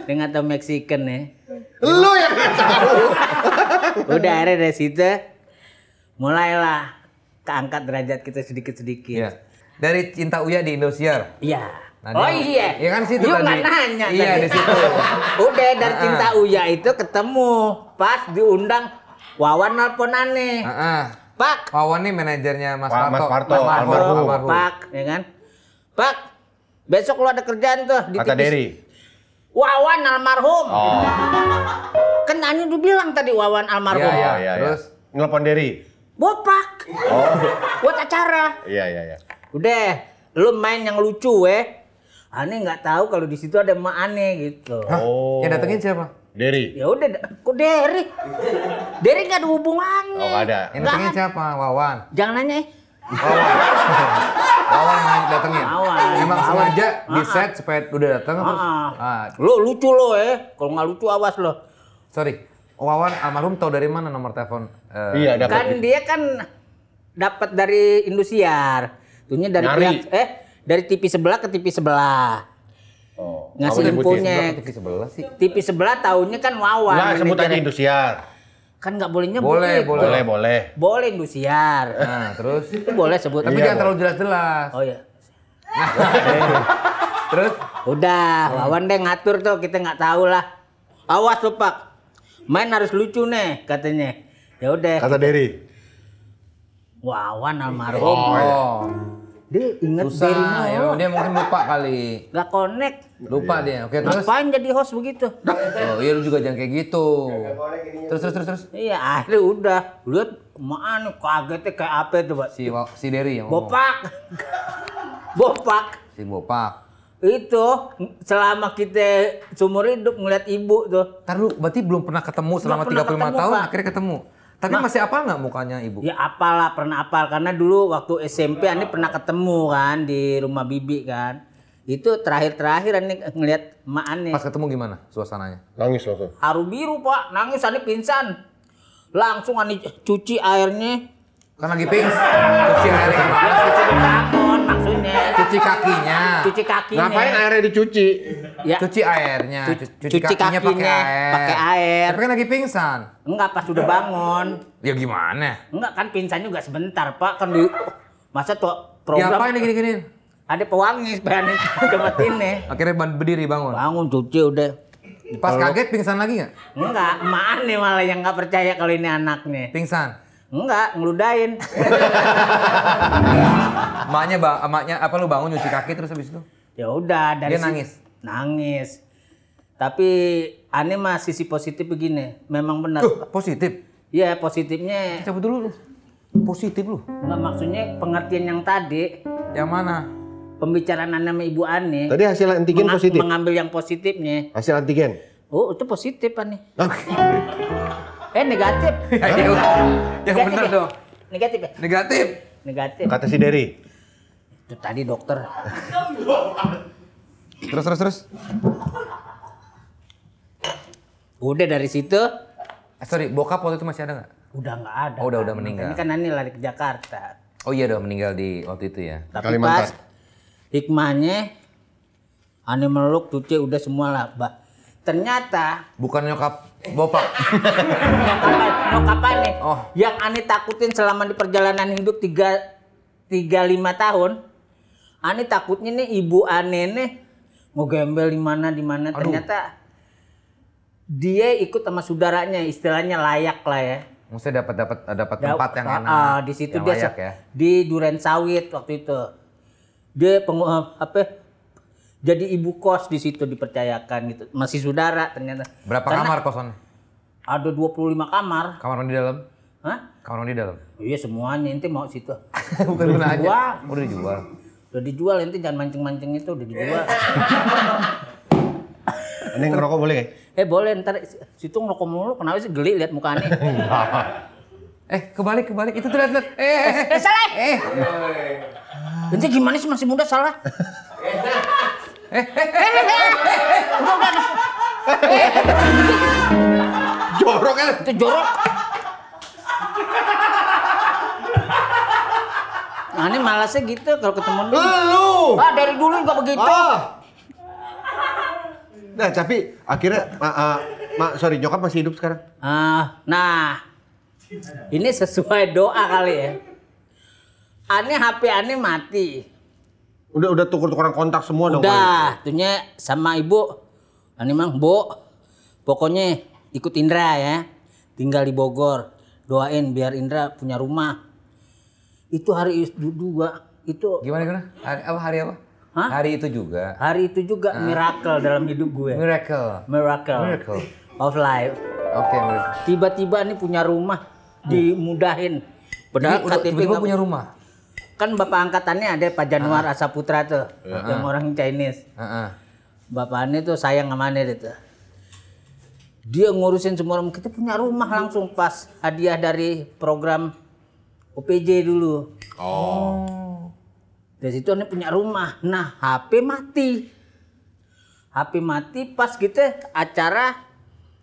Speaker 1: Dengan tau Mexican ya. Lu yang tahu.
Speaker 2: (laughs) Udah akhirnya
Speaker 1: dari situ mulailah keangkat derajat kita sedikit-sedikit. Iya. Dari cinta Uya di Indosiar. Iya. Nah, oh iya. Iya kan situ Yuk kan tadi. nanya Iya tadi. di situ. (laughs) Udah dari cinta Uya itu ketemu pas diundang Wawan nelfon aneh. Uh -uh. Pak. Wawan nih manajernya Mas Parto. Mas Parto, Pak, ya kan? Pak, besok lu ada kerjaan tuh di Kata Deri. Wawan almarhum. Oh. Kan Ani udah bilang tadi Wawan almarhum. Iya, iya, iya. iya. Terus ya. ngelepon Deri. Bopak. Oh. Buat acara. Iya, iya, iya. Udah, lu main yang lucu, eh. Ani nggak tahu kalau di situ ada emak Ani gitu. Oh. Yang datengin siapa? Derry. Ya udah, kok Derry? Derry nggak ada hubungannya.
Speaker 3: Oh, ada. Yang datengin
Speaker 1: siapa? Wawan. Jangan nanya eh.
Speaker 4: Wawan. (laughs) Wawan yang datengin. Wawan. Emang Wawan. sengaja di ah, ah. set supaya udah dateng terus. Ah. ah. Lu lucu lo ya. Eh. Kalau nggak lucu awas lo. Sorry. Wawan
Speaker 1: almarhum tahu dari mana nomor telepon? Uh, iya, dapat. Kan dia kan dapat dari Indosiar. Tunya dari Nyari. pihak eh dari TV sebelah ke TV sebelah. Oh. Ngasih infonya. TV sebelah sih. TV sebelah tahunnya kan Wawan. Enggak, sebut aja Indosiar. Kan nggak boleh nyebut. Boleh, boleh. Boleh, boleh. Boleh Indosiar. Nah, terus (laughs) itu boleh sebut. Tapi iya, jangan terlalu jelas-jelas. Oh iya. (laughs) terus udah Wawan deh ngatur tuh kita nggak tahu lah. Awas lu, Pak. Main harus lucu nih katanya. Ya udah. Kata Derry. Wawan almarhum. Oh. Iya. oh dia inget Susah, dari mana. Ya, dia mungkin lupa kali. Gak konek. Lupa iya. dia. Oke, terus. Ngapain jadi host begitu? Oh, iya lu juga jangan kayak gitu. terus, terus, terus, terus. Iya, akhirnya udah. Lihat mana? Anu, kagetnya kayak apa itu, Pak. Si, si Derry yang Bopak. (laughs) bopak. Si Bopak. Itu selama kita seumur hidup ngeliat ibu tuh. Ntar berarti belum pernah ketemu selama belum 35 ketemu, tahun, Pak. akhirnya ketemu. Tapi Ma nah. masih apal nggak mukanya ibu? Ya apal lah, pernah apal karena dulu waktu SMP ya, Ani iya. pernah ketemu kan di rumah bibi kan. Itu terakhir-terakhir Ani ngeliat emak Ani. Pas ketemu gimana suasananya? Nangis langsung. Haru biru pak, nangis Ani pingsan. Langsung Ani cuci airnya. Karena lagi pingsan. Cuci airnya. Cuci airnya cuci kakinya cuci kakinya ngapain
Speaker 3: airnya dicuci
Speaker 4: ya. cuci airnya cuci, cuci kakinya, kakinya pakai air pakai
Speaker 1: air tapi kan lagi pingsan enggak pas sudah bangun ya gimana enggak kan pingsan juga sebentar pak kan di masa tuh program ya, apa ini gini gini ada pewangi berani (laughs) cepet ini
Speaker 4: akhirnya berdiri bangun bangun cuci udah pas kaget
Speaker 1: pingsan lagi nggak enggak emak nih malah yang nggak percaya kalau ini anaknya pingsan Enggak, ngeludain. emaknya (laughs) bang, emaknya apa lu bangun nyuci kaki terus habis itu? Ya udah dari Dia si nangis. Nangis. Tapi aneh mah sisi positif begini, memang benar. Uh, positif. Iya, positifnya. Coba dulu lu. Positif lu. Enggak maksudnya pengertian yang tadi. Yang mana? Pembicaraan ane sama ibu ani Tadi hasil antigen positif. Mengambil yang positifnya.
Speaker 3: Hasil antigen.
Speaker 1: Oh, itu positif Okay. (laughs) Eh negatif. yang
Speaker 3: negatif ya? benar dong.
Speaker 1: Negatif ya? Negatif. Negatif. Kata si Derry. Itu tadi dokter. terus terus terus. Udah dari situ. Eh, sorry, bokap waktu itu masih ada nggak? Udah nggak ada. Oh, udah udah meninggal. Ini kan Ani lari ke Jakarta. Oh iya udah meninggal di waktu itu ya. Tapi Kalimantan. pas hikmahnya Ani meluk cuci udah semua lah, Mbak. Ternyata bukan nyokap Bapak. Nokapan, nyokapan nih. Oh. Yang Ani takutin selama di perjalanan hidup tiga tiga lima tahun. Ani takutnya nih ibu aneh nih mau gembel di mana di mana ternyata dia ikut sama saudaranya istilahnya layak lah ya. Maksudnya dapat dapat dapat tempat yang enak. Uh, ah, di situ dia layak, ya? di Duren Sawit waktu itu. Dia pengu eh, apa jadi ibu kos di situ dipercayakan gitu. Masih saudara ternyata. Berapa Karena kamar kosan? Ada 25 kamar. Kamar mandi dalam? Hah? Kamar mandi dalam? Iya semuanya inti mau situ. (laughs) Bukan udah dijual. Udah dijual. Udah dijual inti jangan mancing-mancing itu udah dijual. (laughs) Ini ngerokok boleh Eh boleh ntar situ ngerokok mulu kenapa sih geli lihat mukanya. (laughs) Iya. eh kebalik kebalik itu tuh lihat lihat. Eh eh, eh, eh, eh, salah. Eh. Nanti gimana sih masih muda salah? Eh, eh, Itu jorok. Nah ini malasnya gitu kalau ketemu lu. Lu. Ah dari dulu juga begitu. Nah tapi akhirnya, ma, sorry nyokap masih hidup sekarang? Ah, nah ini sesuai doa kali ya. Aneh HP aneh mati. Udah udah tukar-tukar tukaran kontak semua dong. Udah, tentunya sama ibu. Ani mang, Bu. Pokoknya ikut Indra ya. Tinggal di Bogor. Doain biar Indra punya rumah. Itu hari itu juga itu gimana gimana? Hari, apa hari apa? Hah? Hari itu juga. Hari itu juga ah. miracle dalam hidup gue. Miracle. Miracle. Miracle. Of life. Oke, okay, Tiba-tiba nih punya rumah hmm. dimudahin.
Speaker 3: Padahal udah, tiba -tiba punya
Speaker 1: rumah kan bapak angkatannya ada Pak Januar uh. Asaputra tuh uh. yang orang Chinese. Uh. Ah, Bapaknya tuh sayang sama dia tuh. Dia ngurusin semua orang. Kita punya rumah langsung pas hadiah dari program OPJ dulu. Oh. Dari situ anda punya rumah. Nah HP mati. HP mati pas kita acara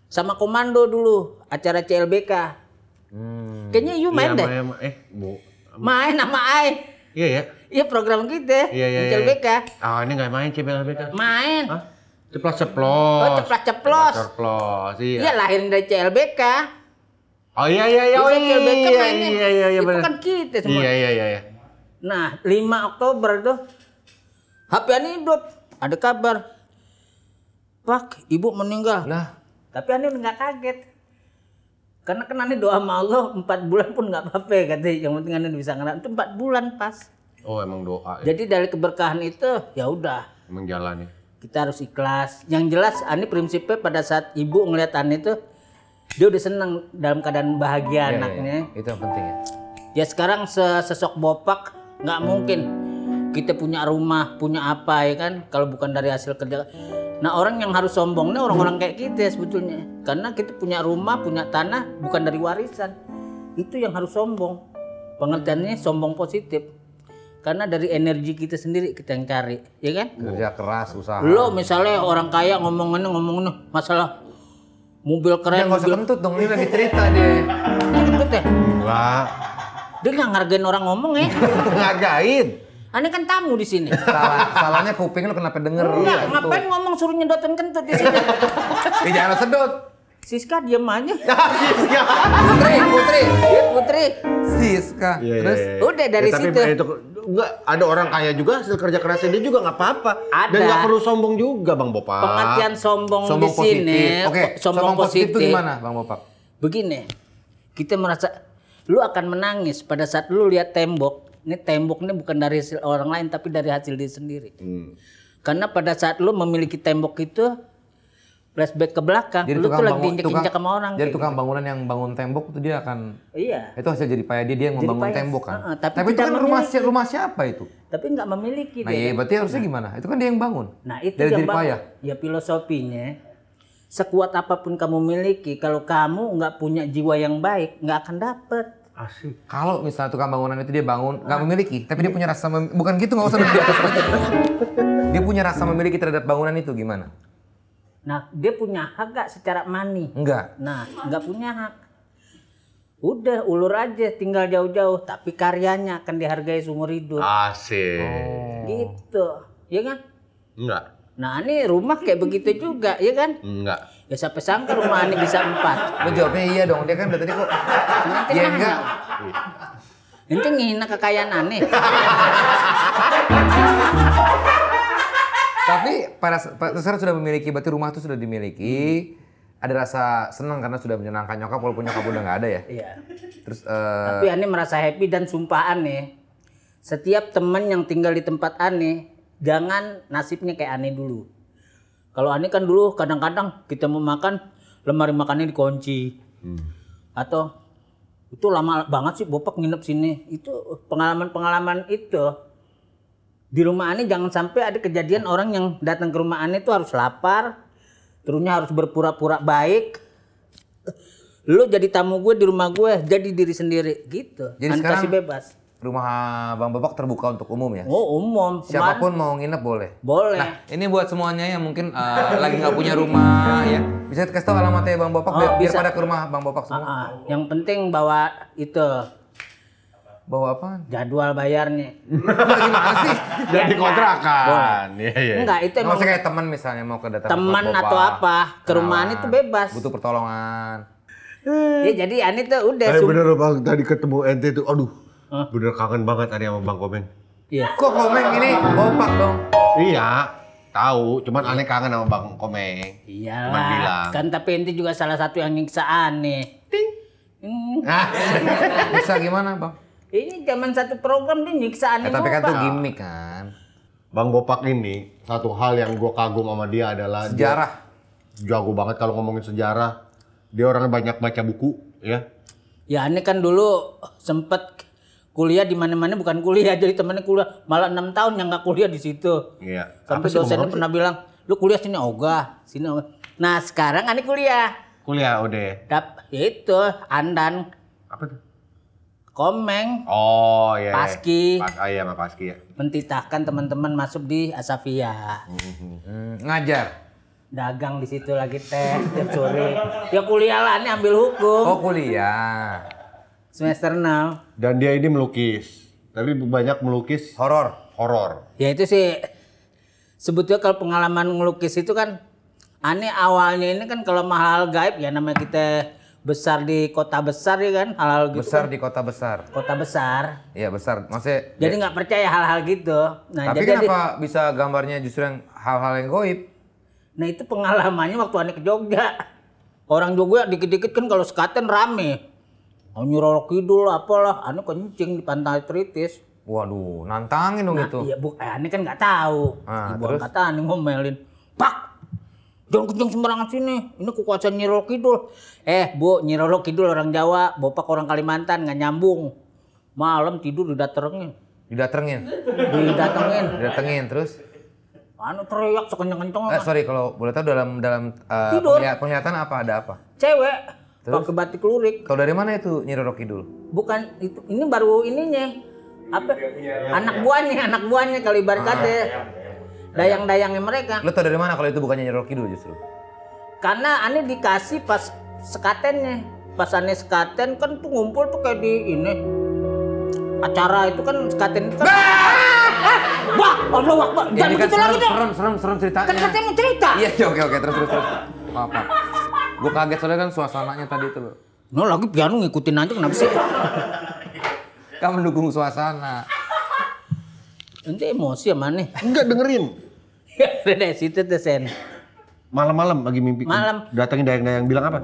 Speaker 1: sama komando dulu acara CLBK. Hmm. Kayaknya you main ya, deh.
Speaker 3: Eh, bu. Main nama ai. Iya ya.
Speaker 1: Iya program kita. Iya iya. CLBK. Iya, iya.
Speaker 3: Ah oh, ini nggak main CLBK.
Speaker 1: Main. Hah?
Speaker 3: Ceplos ceplos. Oh ceplos ceplos. Ceplos Iya. Iya
Speaker 1: lahir dari CLBK. Oh iya iya iya. Oh, iya, iya, Iya iya iya. Itu kan kita semua. Iya iya iya. iya. Nah 5 Oktober tuh HP ini hidup. Ada kabar. Pak, ibu meninggal. Lah. Tapi Ani nggak kaget. Karena nih kan doa sama Allah empat bulan pun nggak apa-apa kata yang penting anda bisa ngerti itu empat bulan pas.
Speaker 3: Oh emang doa. Ya? Jadi
Speaker 1: dari keberkahan itu ya udah. Emang jalan ya. Kita harus ikhlas. Yang jelas Ani prinsipnya pada saat ibu ngeliat Ani itu dia udah seneng dalam keadaan bahagia iya, iya, iya. anaknya. iya, Itu yang penting ya. Ya sekarang sesosok bopak nggak mungkin kita punya rumah punya apa ya kan kalau bukan dari hasil kerja nah orang yang harus sombongnya orang-orang kayak kita sebetulnya karena kita punya rumah punya tanah bukan dari warisan itu yang harus sombong pengertiannya sombong positif karena dari energi kita sendiri kita yang cari, ya kan?
Speaker 4: Kerja keras, usaha. Lo
Speaker 1: misalnya orang kaya ngomongin ngomongin masalah mobil keren. Ya, mobil... kentut dong, ini lagi cerita deh. Kentut ya? Enggak. Dia nggak ngargain orang ngomong ya? (laughs) Ngargain. Aneh kan tamu di sini. Salah, salahnya kuping lu kenapa denger? Enggak, iya, ngapain itu. ngomong suruh nyedotin kentut di sini? Di jangan sedot. Siska diem aja. (laughs) Ah, Siska. Putri, Putri, iya, Putri. Siska.
Speaker 3: Yeah, iya, Terus yeah, yeah.
Speaker 1: udah dari ya, tapi situ. Tapi itu
Speaker 3: enggak ada orang kaya juga hasil kerja keras dia juga nggak apa-apa. Ada. Dan nggak perlu sombong juga Bang Bopak. Pengertian
Speaker 1: sombong, sombong di sini. Oke, okay. sombong, sombong positif. positif itu gimana Bang Bopak? Begini. Kita merasa lu akan menangis pada saat lu lihat tembok ini tembok ini bukan dari hasil orang lain tapi dari hasil diri sendiri. Hmm. Karena pada saat lu memiliki tembok itu flashback ke belakang, jadi lu tuh lagi injek injek sama orang. Jadi tukang gitu. bangunan yang
Speaker 4: bangun tembok itu dia akan Iya. Itu hasil jadi payah dia dia yang jadi membangun payah. tembok kan.
Speaker 1: Uh, tapi tapi itu kan memiliki. rumah si,
Speaker 4: rumah siapa itu?
Speaker 1: Tapi nggak memiliki Nah, iya berarti harusnya gimana?
Speaker 4: Itu kan dia yang bangun.
Speaker 1: Nah, itu dari yang jadi payah. Ya filosofinya sekuat apapun kamu miliki, kalau kamu nggak punya jiwa yang baik, nggak akan dapet.
Speaker 4: Asik. Kalau misalnya tukang bangunan itu dia bangun nggak ah. memiliki, tapi dia punya rasa mem- bukan gitu nggak usah di atas (laughs) Dia punya rasa memiliki terhadap bangunan itu
Speaker 1: gimana? Nah, dia punya hak gak secara mani? Enggak. Nah, nggak punya hak. Udah ulur aja, tinggal jauh-jauh, tapi karyanya akan dihargai seumur hidup.
Speaker 3: Asik. Oh.
Speaker 1: Gitu. Ya kan? Enggak. Nah, ini rumah kayak begitu juga, ya kan? Enggak. Ya siapa sangka rumah aneh bisa empat. Lo oh, jawabnya iya dong. Dia kan udah tadi kok. Iya enggak. Ini ngehina kekayaan aneh. Tapi para,
Speaker 4: terserah sudah memiliki, berarti rumah itu sudah dimiliki. Hmm ada rasa senang karena sudah menyenangkan nyokap walaupun nyokap udah nggak ada ya. Iya. Terus uh... tapi aneh
Speaker 1: merasa happy dan sumpah aneh. Setiap teman yang tinggal di tempat aneh, jangan nasibnya kayak aneh dulu. Kalau aneh kan dulu kadang-kadang kita mau makan lemari makannya dikunci. Hmm. Atau itu lama banget sih bopak nginep sini. Itu pengalaman-pengalaman itu di rumah aneh jangan sampai ada kejadian orang yang datang ke rumah aneh itu harus lapar, terusnya harus berpura-pura baik. Lu jadi tamu gue di rumah gue, jadi diri sendiri gitu. Jadi sekarang, kasih bebas
Speaker 4: rumah Bang Bebok terbuka untuk umum ya? Oh umum. Siapapun Cuman, mau nginep boleh.
Speaker 1: Boleh. Nah ini buat semuanya yang mungkin
Speaker 4: uh, lagi nggak punya rumah ya, bisa kasih tahu alamatnya
Speaker 1: Bang Bobok oh, biar, bisa. biar pada ke rumah Bang Bobok semua. Uh, uh. Yang penting bawa itu. Bawa apa? Jadwal bayarnya. Gimana
Speaker 3: sih? Jadi (laughs) iya, iya. kontrakan. Iya, iya iya. Enggak, itu emang kayak teman misalnya mau ke datang Teman atau apa? Ke rumah rumahan nah, itu
Speaker 1: bebas. Butuh
Speaker 3: pertolongan.
Speaker 1: Ya jadi Ani tuh udah. Saya bener
Speaker 3: Bang tadi ketemu ente tuh aduh Bener kangen banget ada sama Bang Komeng. Iya.
Speaker 1: Kok Komeng ini opak dong?
Speaker 3: Iya. Tahu, cuman aneh kangen sama Bang Komeng.
Speaker 1: Iya. lah. Kan tapi inti juga salah satu yang nyiksa aneh. Ting. Hmm. Ah. (laughs) Bisa gimana, Bang? Ini zaman satu program dia nyiksa aneh. Eh, tapi kan tuh gimmick
Speaker 3: kan. Bang Bopak ini satu hal yang gue kagum sama dia adalah sejarah. Dia jago banget kalau ngomongin sejarah. Dia orangnya banyak baca buku,
Speaker 1: ya. Ya, ini kan dulu sempet kuliah di mana-mana bukan kuliah jadi temennya kuliah malah enam tahun yang nggak kuliah di situ iya. sampai dosennya pernah bilang lu kuliah sini ogah sini ogah nah sekarang ani kuliah
Speaker 3: kuliah udah
Speaker 1: Dap, ya itu andan apa tuh Komeng.
Speaker 3: Oh iya. iya. Paski. Pas, oh iya, Paski ya.
Speaker 1: Mentitahkan teman-teman masuk di Asafia.
Speaker 3: mm
Speaker 1: Ngajar. Dagang di situ lagi teh tiap sore. ya kuliah lah, ini ambil hukum. Oh kuliah semester 6. Dan dia ini melukis. Tapi banyak melukis horor. Horor. Ya itu sih sebetulnya kalau pengalaman melukis itu kan aneh awalnya ini kan kalau mahal gaib ya namanya kita besar di kota besar ya kan hal-hal gitu besar kan. di kota besar kota besar iya besar maksudnya jadi ya nggak ya. percaya hal-hal gitu nah tapi jadi, kenapa jadi, bisa gambarnya justru yang hal-hal yang goib nah itu pengalamannya waktu aneh ke Jogja orang Jogja dikit-dikit kan kalau sekaten rame Oh nyurolok kidul apalah, anu kencing di pantai Tritis. Waduh, nantangin dong nah, itu. Iya, bu, eh, ane kan nggak tahu. Nah, Ibu terus? angkatan ane ngomelin. Pak, jangan kencing sembarangan sini. Ini kekuasaan nyirolok kidul. Eh, bu, nyirolok kidul orang Jawa, bapak orang Kalimantan nggak nyambung. Malam tidur didatengin. Didatengin? Didatengin. Didatengin, terus? anu teriak sekenceng-kenceng. Eh, sorry
Speaker 4: kalau boleh tahu dalam dalam uh, penglihatan apa ada apa?
Speaker 1: Cewek.
Speaker 4: Terus? Pakai batik lurik. Kalau dari mana itu Nyi Roro Kidul? Bukan
Speaker 1: itu ini baru ininya. Apa? Ya, ya, ya, anak buahnya, anak buahnya kalau ibarat ah. kata. Iya, iya, iya. Dayang-dayangnya mereka. Lu
Speaker 4: tau dari mana kalau itu bukannya Nyi Roro Kidul justru?
Speaker 1: Karena ini dikasih pas sekatennya. Pas ane sekaten kan tuh ngumpul tuh kayak di ini. Acara itu kan sekaten itu kan. Wah, Allah Akbar. Jangan kan gitu lagi dong. Serem, serem, serem ceritanya. Kan katanya mau cerita. Iya,
Speaker 4: oke, oke, terus, terus, terus. Apa? Gue kaget soalnya kan suasananya tadi itu No
Speaker 1: lagi piano ngikutin aja kenapa sih? (laughs) kan mendukung suasana. Nanti emosi ya mana? Enggak dengerin. Ya, (laughs) udah deh situ tuh sen.
Speaker 3: Malam-malam lagi mimpi. Malam. Datangin dayang-dayang bilang apa?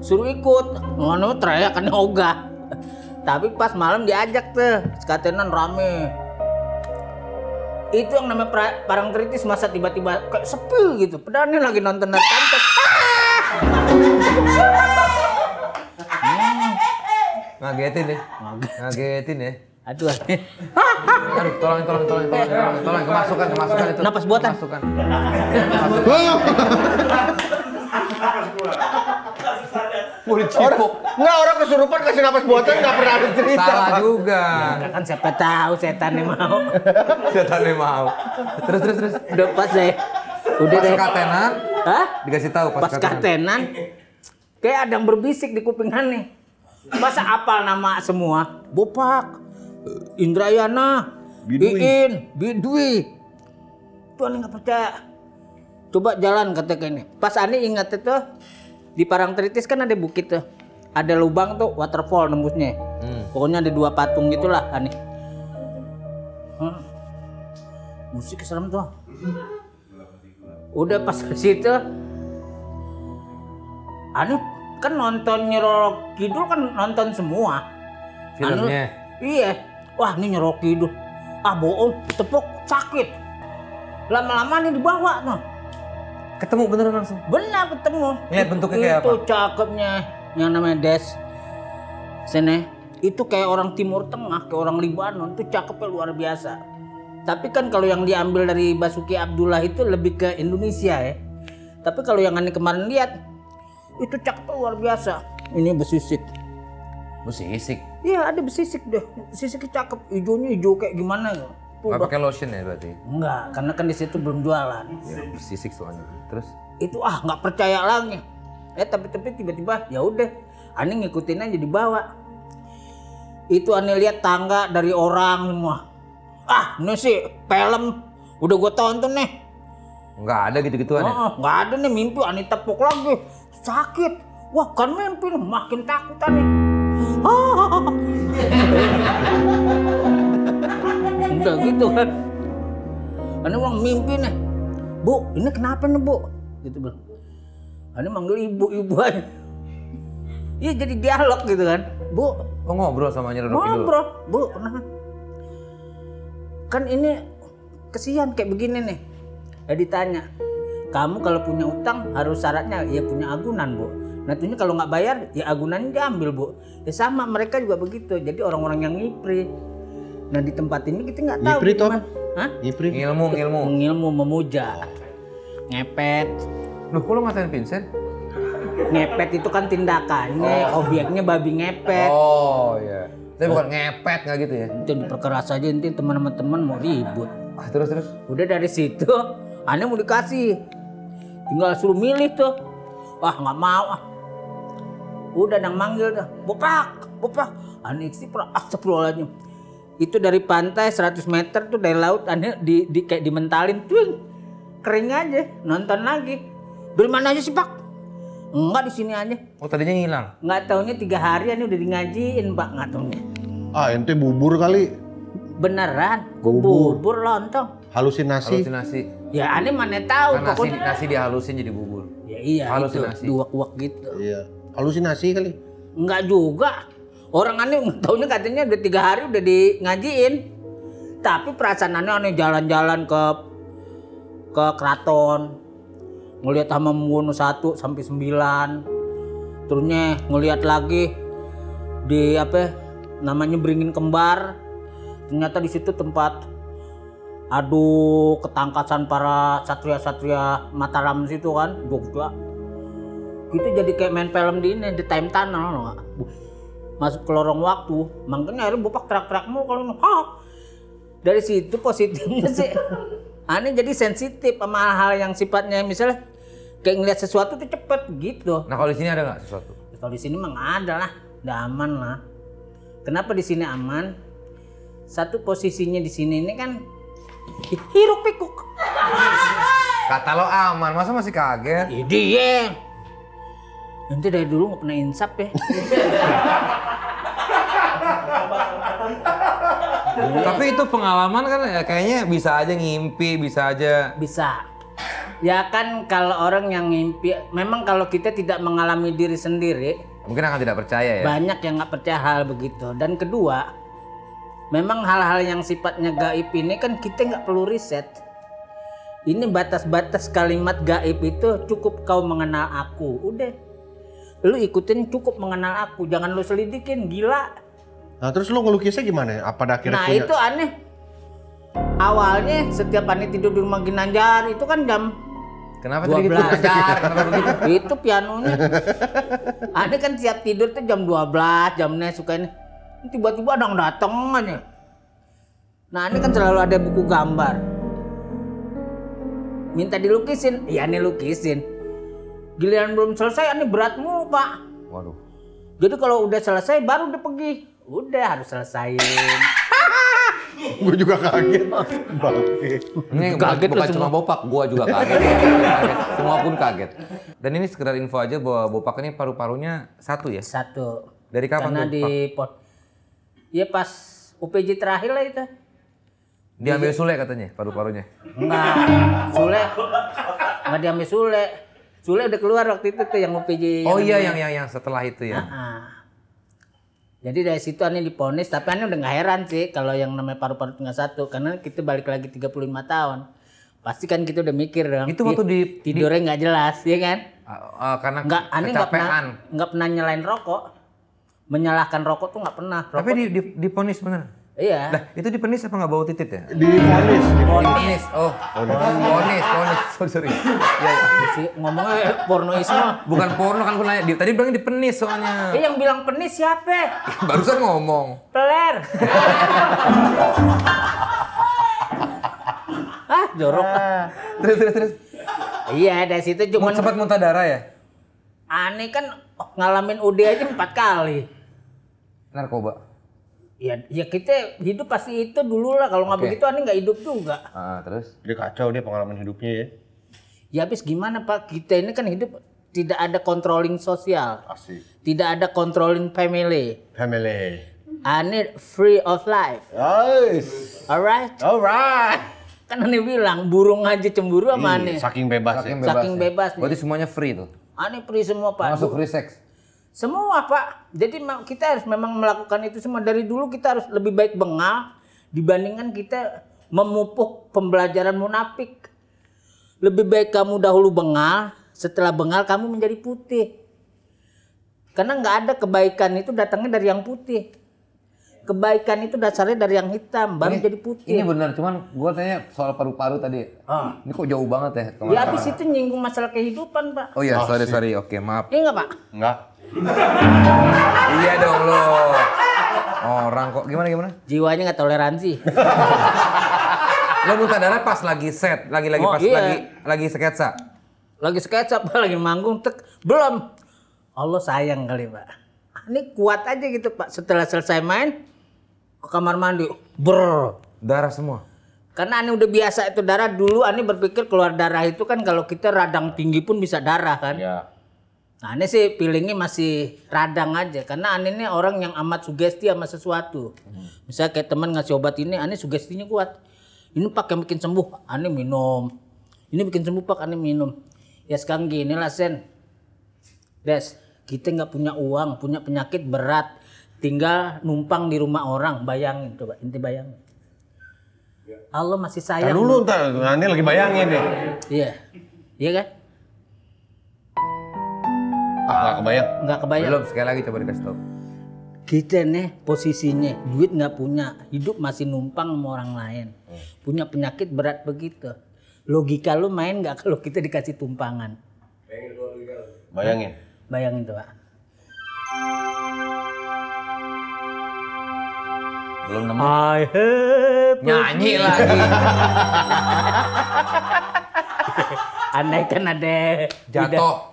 Speaker 1: Suruh ikut. Ngono teriak kan ogah. (laughs) Tapi pas malam diajak tuh, sekatenan rame. Itu yang namanya parang kritis masa tiba-tiba kayak sepi gitu. Padahal lagi nonton nonton.
Speaker 4: Hmm. Ngagetin deh, Ngagetin ya. Aduh. Aduh, tolong, tolong, tolong, tolong, tolong, tolong, kemasukan, kemasukan itu. Napas buatan. Kemasukan.
Speaker 1: Orang, dicipok. Enggak, orang kesurupan kasih napas buatan nggak pernah ada cerita. Salah juga. Ya, kan siapa tahu setan yang mau. setan yang mau. Terus, terus, terus. Udah pas deh. Udah deh. katenan, Hah? Dikasih tahu pas, pas katenan. Kayak ada yang berbisik di kuping Hani. Masa apa nama semua? Bopak, Indrayana, Bidui. Iin, Bidui. Itu nggak percaya. Coba jalan kata ini. Pas aneh ingat itu di Parangtritis kan ada bukit tuh. Ada lubang tuh waterfall nembusnya. Hmm. Pokoknya ada dua patung gitulah aneh. Hmm. Musik serem tuh udah pas ke situ anu kan nonton Nyerok Kidul kan nonton semua filmnya anu, iya wah ini Nyerok Kidul ah bohong tepuk sakit lama-lama ini dibawa no, ketemu beneran langsung bener ketemu lihat bentuknya itu, kayak itu cakepnya yang namanya Des sini itu kayak orang Timur Tengah kayak orang Libanon tuh cakepnya luar biasa tapi kan kalau yang diambil dari Basuki Abdullah itu lebih ke Indonesia ya. Tapi kalau yang aneh kemarin lihat itu cakep luar biasa. Ini besisik. Besisik. Iya, ada besisik deh. Sisiknya cakep, hijaunya hijau kayak gimana ya? Tuh, pakai
Speaker 4: lotion ya berarti?
Speaker 1: Enggak, karena kan di situ belum jualan. Ya,
Speaker 4: besisik soalnya. Terus?
Speaker 1: Itu ah nggak percaya lagi. Eh tapi tapi tiba-tiba ya udah, aneh ngikutin aja dibawa. Itu aneh lihat tangga dari orang semua ah ini sih film udah gue tonton nih
Speaker 4: nggak ada gitu-gituan ya? Oh,
Speaker 1: nggak ada nih mimpi ani tepuk lagi sakit wah kan mimpi nih makin takut nih (laughs) udah gitu kan Ani uang mimpi nih bu ini kenapa nih bu gitu bang Ani manggil ibu-ibu aja Iya jadi dialog gitu kan bu oh, ngobrol sama nyeruduk ngobrol bu nah kan ini kesian kayak begini nih ya ditanya kamu kalau punya utang harus syaratnya ya punya agunan bu nantinya kalau nggak bayar ya agunannya diambil bu ya sama mereka juga begitu jadi orang-orang yang ngipri nah di tempat ini kita nggak tahu ngipri itu apa ngipri ngilmu ngilmu ngilmu memuja ngepet loh kok lo ngatain Vincent ngepet itu kan tindakannya oh. objeknya babi ngepet oh iya yeah tapi bukan ngepet nggak gitu ya? Itu diperkeras aja nanti teman-teman mau ribut. Ah, terus terus. Udah dari situ, aneh mau dikasih, tinggal suruh milih tuh. Wah nggak mau ah. Udah nang manggil dah, bopak, bopak. Aneh sih pernah astagfirullahaladzim. Itu dari pantai 100 meter tuh dari laut, aneh di, di kayak dimentalin, tuh kering aja, nonton lagi. Dari mana aja sih pak? Enggak di sini aja. Oh tadinya hilang? Enggak tahunya tiga hari ini udah di ngajiin pak nggak tahunya.
Speaker 3: Ah ente bubur kali?
Speaker 1: Beneran? Bubur. Bubur lontong.
Speaker 3: Halusinasi. Halusinasi.
Speaker 1: Ya aneh mana tahu. Nah, nasi, nasi dihalusin jadi bubur. Ya iya. Halusinasi. Itu, diuak gitu. Iya. Halusinasi kali? Enggak juga. Orang aneh (laughs) tahunya katanya udah tiga hari udah di ngajiin. Tapi perasaan aneh aneh jalan-jalan ke ke keraton, ngelihat Hamamwono satu sampai sembilan, turunnya ngelihat lagi di apa namanya beringin kembar ternyata di situ tempat aduh ketangkasan para satria-satria Mataram situ kan gua, itu jadi kayak main film di ini di time tunnel no, no. masuk ke lorong waktu makanya akhirnya bapak terak-terak mau kalau oh. dari situ positifnya sih aneh (laughs) jadi sensitif sama hal-hal yang sifatnya misalnya kayak ngeliat sesuatu tuh cepet gitu. Nah kalau di sini ada nggak sesuatu? Kalau di sini emang ada lah, udah aman lah. Kenapa di sini aman? Satu posisinya di sini ini kan hiruk pikuk. Kata lo aman, masa masih kaget? Iya. ya. Nanti dari dulu nggak pernah insap ya. Tapi itu
Speaker 4: pengalaman kan ya, kayaknya bisa aja ngimpi, bisa aja. Bisa
Speaker 1: ya kan kalau orang yang ngimpi memang kalau kita tidak mengalami diri sendiri mungkin akan tidak percaya ya banyak yang nggak percaya hal begitu dan kedua memang hal-hal yang sifatnya gaib ini kan kita nggak perlu riset ini batas-batas kalimat gaib itu cukup kau mengenal aku udah lu ikutin cukup mengenal aku jangan lu selidikin gila
Speaker 3: nah terus lu ngelukisnya gimana ya? apa akhirnya nah punya... itu
Speaker 1: aneh awalnya setiap Ani tidur di rumah Ginanjar itu kan jam Kenapa tadi (laughs) gitu? itu pianonya. Ani kan tiap tidur tuh jam 12, jamnya suka ini. Tiba-tiba ada yang dateng aja. Nah, ini kan selalu ada buku gambar. Minta dilukisin, iya nih lukisin. Giliran belum selesai, ini berat mulu, Pak. Waduh. Jadi kalau udah selesai baru dia pergi. Udah harus selesaiin. (laughs) gue
Speaker 3: juga kaget. Iya. Bang. Ini kaget bukan cuma bopak, gue juga kaget. (laughs) kaget.
Speaker 4: Semua pun kaget. Dan ini sekedar info aja bahwa bopak ini paru-parunya satu ya? Satu. Dari kapan Karena di
Speaker 1: pot. Iya pas UPJ terakhir lah itu.
Speaker 4: Diambil Sule katanya paru-parunya. Enggak,
Speaker 1: Sule. Enggak diambil Sule. Sule udah keluar waktu itu tuh yang UPJ. Oh iya, yang iya yang yang
Speaker 4: yang setelah itu ya. Uh
Speaker 1: -uh. Jadi dari situ ani diponis, tapi ani udah gak heran sih kalau yang namanya paru-paru tinggal satu, karena kita balik lagi 35 tahun. Pasti kan kita udah mikir dong. Itu waktu di tidurnya gak jelas, ya kan? Uh, uh, karena nggak aneh nggak pernah nggak pernah nyalain rokok, menyalahkan rokok tuh nggak pernah. Rokok, tapi di, di, diponis bener.
Speaker 4: Iya.
Speaker 2: Nah,
Speaker 1: itu di penis apa nggak bau
Speaker 4: titit ya? Di penis. Di penis. Oh, ponis, penis. Sorry, sorry. Ya, si ngomongnya pornoisme. Bukan porno kan gue nanya. Tadi bilang penis soalnya. Eh,
Speaker 1: yang bilang penis siapa?
Speaker 4: (laughs) Barusan ngomong.
Speaker 1: Peler. (laughs) ah, jorok.
Speaker 4: Terus, terus, terus. Iya, dari
Speaker 1: situ cuma sempat muntah darah ya? Aneh kan oh, ngalamin UD aja empat kali. Narkoba. Ya, ya kita hidup pasti itu dulu lah. Kalau nggak okay. begitu, ani nggak hidup juga.
Speaker 3: Ah, terus? Dia kacau dia pengalaman hidupnya ya.
Speaker 1: Ya habis gimana Pak? Kita ini kan hidup tidak ada controlling sosial. Asik. Tidak ada controlling family. Family. Ani free of life. Yes. Alright. Alright kan ani bilang burung aja cemburu sama ani. Ya. saking bebas saking ya? bebas, saking ya. bebas berarti
Speaker 4: semuanya free tuh
Speaker 1: Ani free semua pak masuk free sex semua Pak. Jadi kita harus memang melakukan itu semua. Dari dulu kita harus lebih baik bengal dibandingkan kita memupuk pembelajaran munafik. Lebih baik kamu dahulu bengal, setelah bengal kamu menjadi putih. Karena nggak ada kebaikan itu datangnya dari yang putih. Kebaikan itu dasarnya dari yang hitam, baru ini, jadi putih. Ini
Speaker 4: benar, cuman gue tanya soal paru-paru tadi. Ah. Ini kok jauh banget ya? Ya abis
Speaker 1: itu nyinggung masalah kehidupan, Pak. Oh iya, oh, sorry, iya. sorry. Oke, maaf. Ini iya enggak, Pak?
Speaker 4: Enggak iya dong lo. Orang kok gimana gimana? Jiwanya nggak toleransi.
Speaker 1: (laughs) lo muntah darah pas lagi set, lagi lagi oh, pas iya. lagi lagi sketsa. Lagi sketsa, pak, lagi manggung tek belum. Allah sayang kali pak. Ini kuat aja gitu pak. Setelah selesai main ke kamar mandi, ber darah semua. Karena Ani udah biasa itu darah dulu Ani berpikir keluar darah itu kan kalau kita radang tinggi pun bisa darah kan. Iya. Nah, ini sih feelingnya masih radang aja karena Ani ini orang yang amat sugesti sama sesuatu. Hmm. Misalnya kayak teman ngasih obat ini, Ani sugestinya kuat. Ini pakai bikin sembuh, Ani minum. Ini bikin sembuh pak, Ani minum. Ya sekarang gini lah Sen. Des, kita nggak punya uang, punya penyakit berat. Tinggal numpang di rumah orang, bayangin coba, inti bayangin. Ya. Allah masih kan sayang. Tahan dulu,
Speaker 3: ntar. Ani lagi bayangin nih.
Speaker 1: Iya, iya kan?
Speaker 4: ah nggak kebayang nggak kebayang belum sekali lagi coba dikasih tau
Speaker 1: kita nih posisinya duit nggak punya hidup masih numpang sama orang lain hmm. punya penyakit berat begitu logika lu main nggak kalau kita dikasih tumpangan bayangin bayangin tuh pak belum nemu I have
Speaker 2: nyanyi
Speaker 4: lagi (laughs) aneh kan ada
Speaker 1: jatuh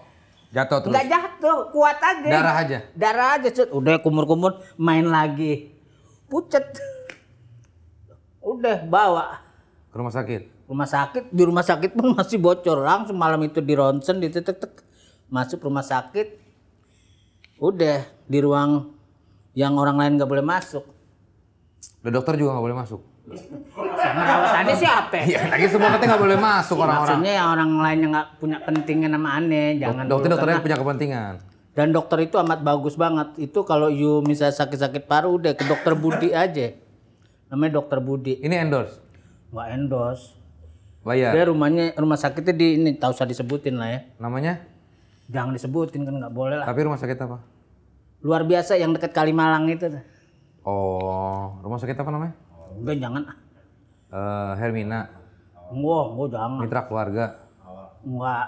Speaker 1: Jatuh terus. Gak jatuh, kuat aja. Darah aja. Darah aja, cut. Udah kumur-kumur, main lagi. Pucet. Udah bawa ke rumah sakit. Rumah sakit, di rumah sakit pun masih bocor. Langsung malam itu di ronsen, di tetek tek Masuk rumah sakit. Udah di ruang yang orang lain nggak boleh masuk. Dan dokter juga nggak boleh masuk. Sama siapa? Iya, lagi semua katanya nggak boleh masuk orang-orang. Maksudnya ya orang lain yang nggak punya kepentingan sama aneh, jangan. Dokter dokternya punya kepentingan. Dan dokter itu amat bagus banget. Itu kalau you misalnya sakit-sakit paru udah ke dokter Budi aja. Namanya dokter Budi. Ini endorse? Nggak endorse. Bayar. Dia rumahnya rumah sakitnya di ini tahu usah disebutin lah ya. Namanya? Jangan disebutin kan nggak boleh lah. Tapi rumah sakit apa? Luar biasa yang dekat Kalimalang itu.
Speaker 4: Oh, rumah sakit apa namanya? Enggak, jangan. Uh, Hermina. Enggak, enggak jangan. Mitra keluarga.
Speaker 1: Enggak.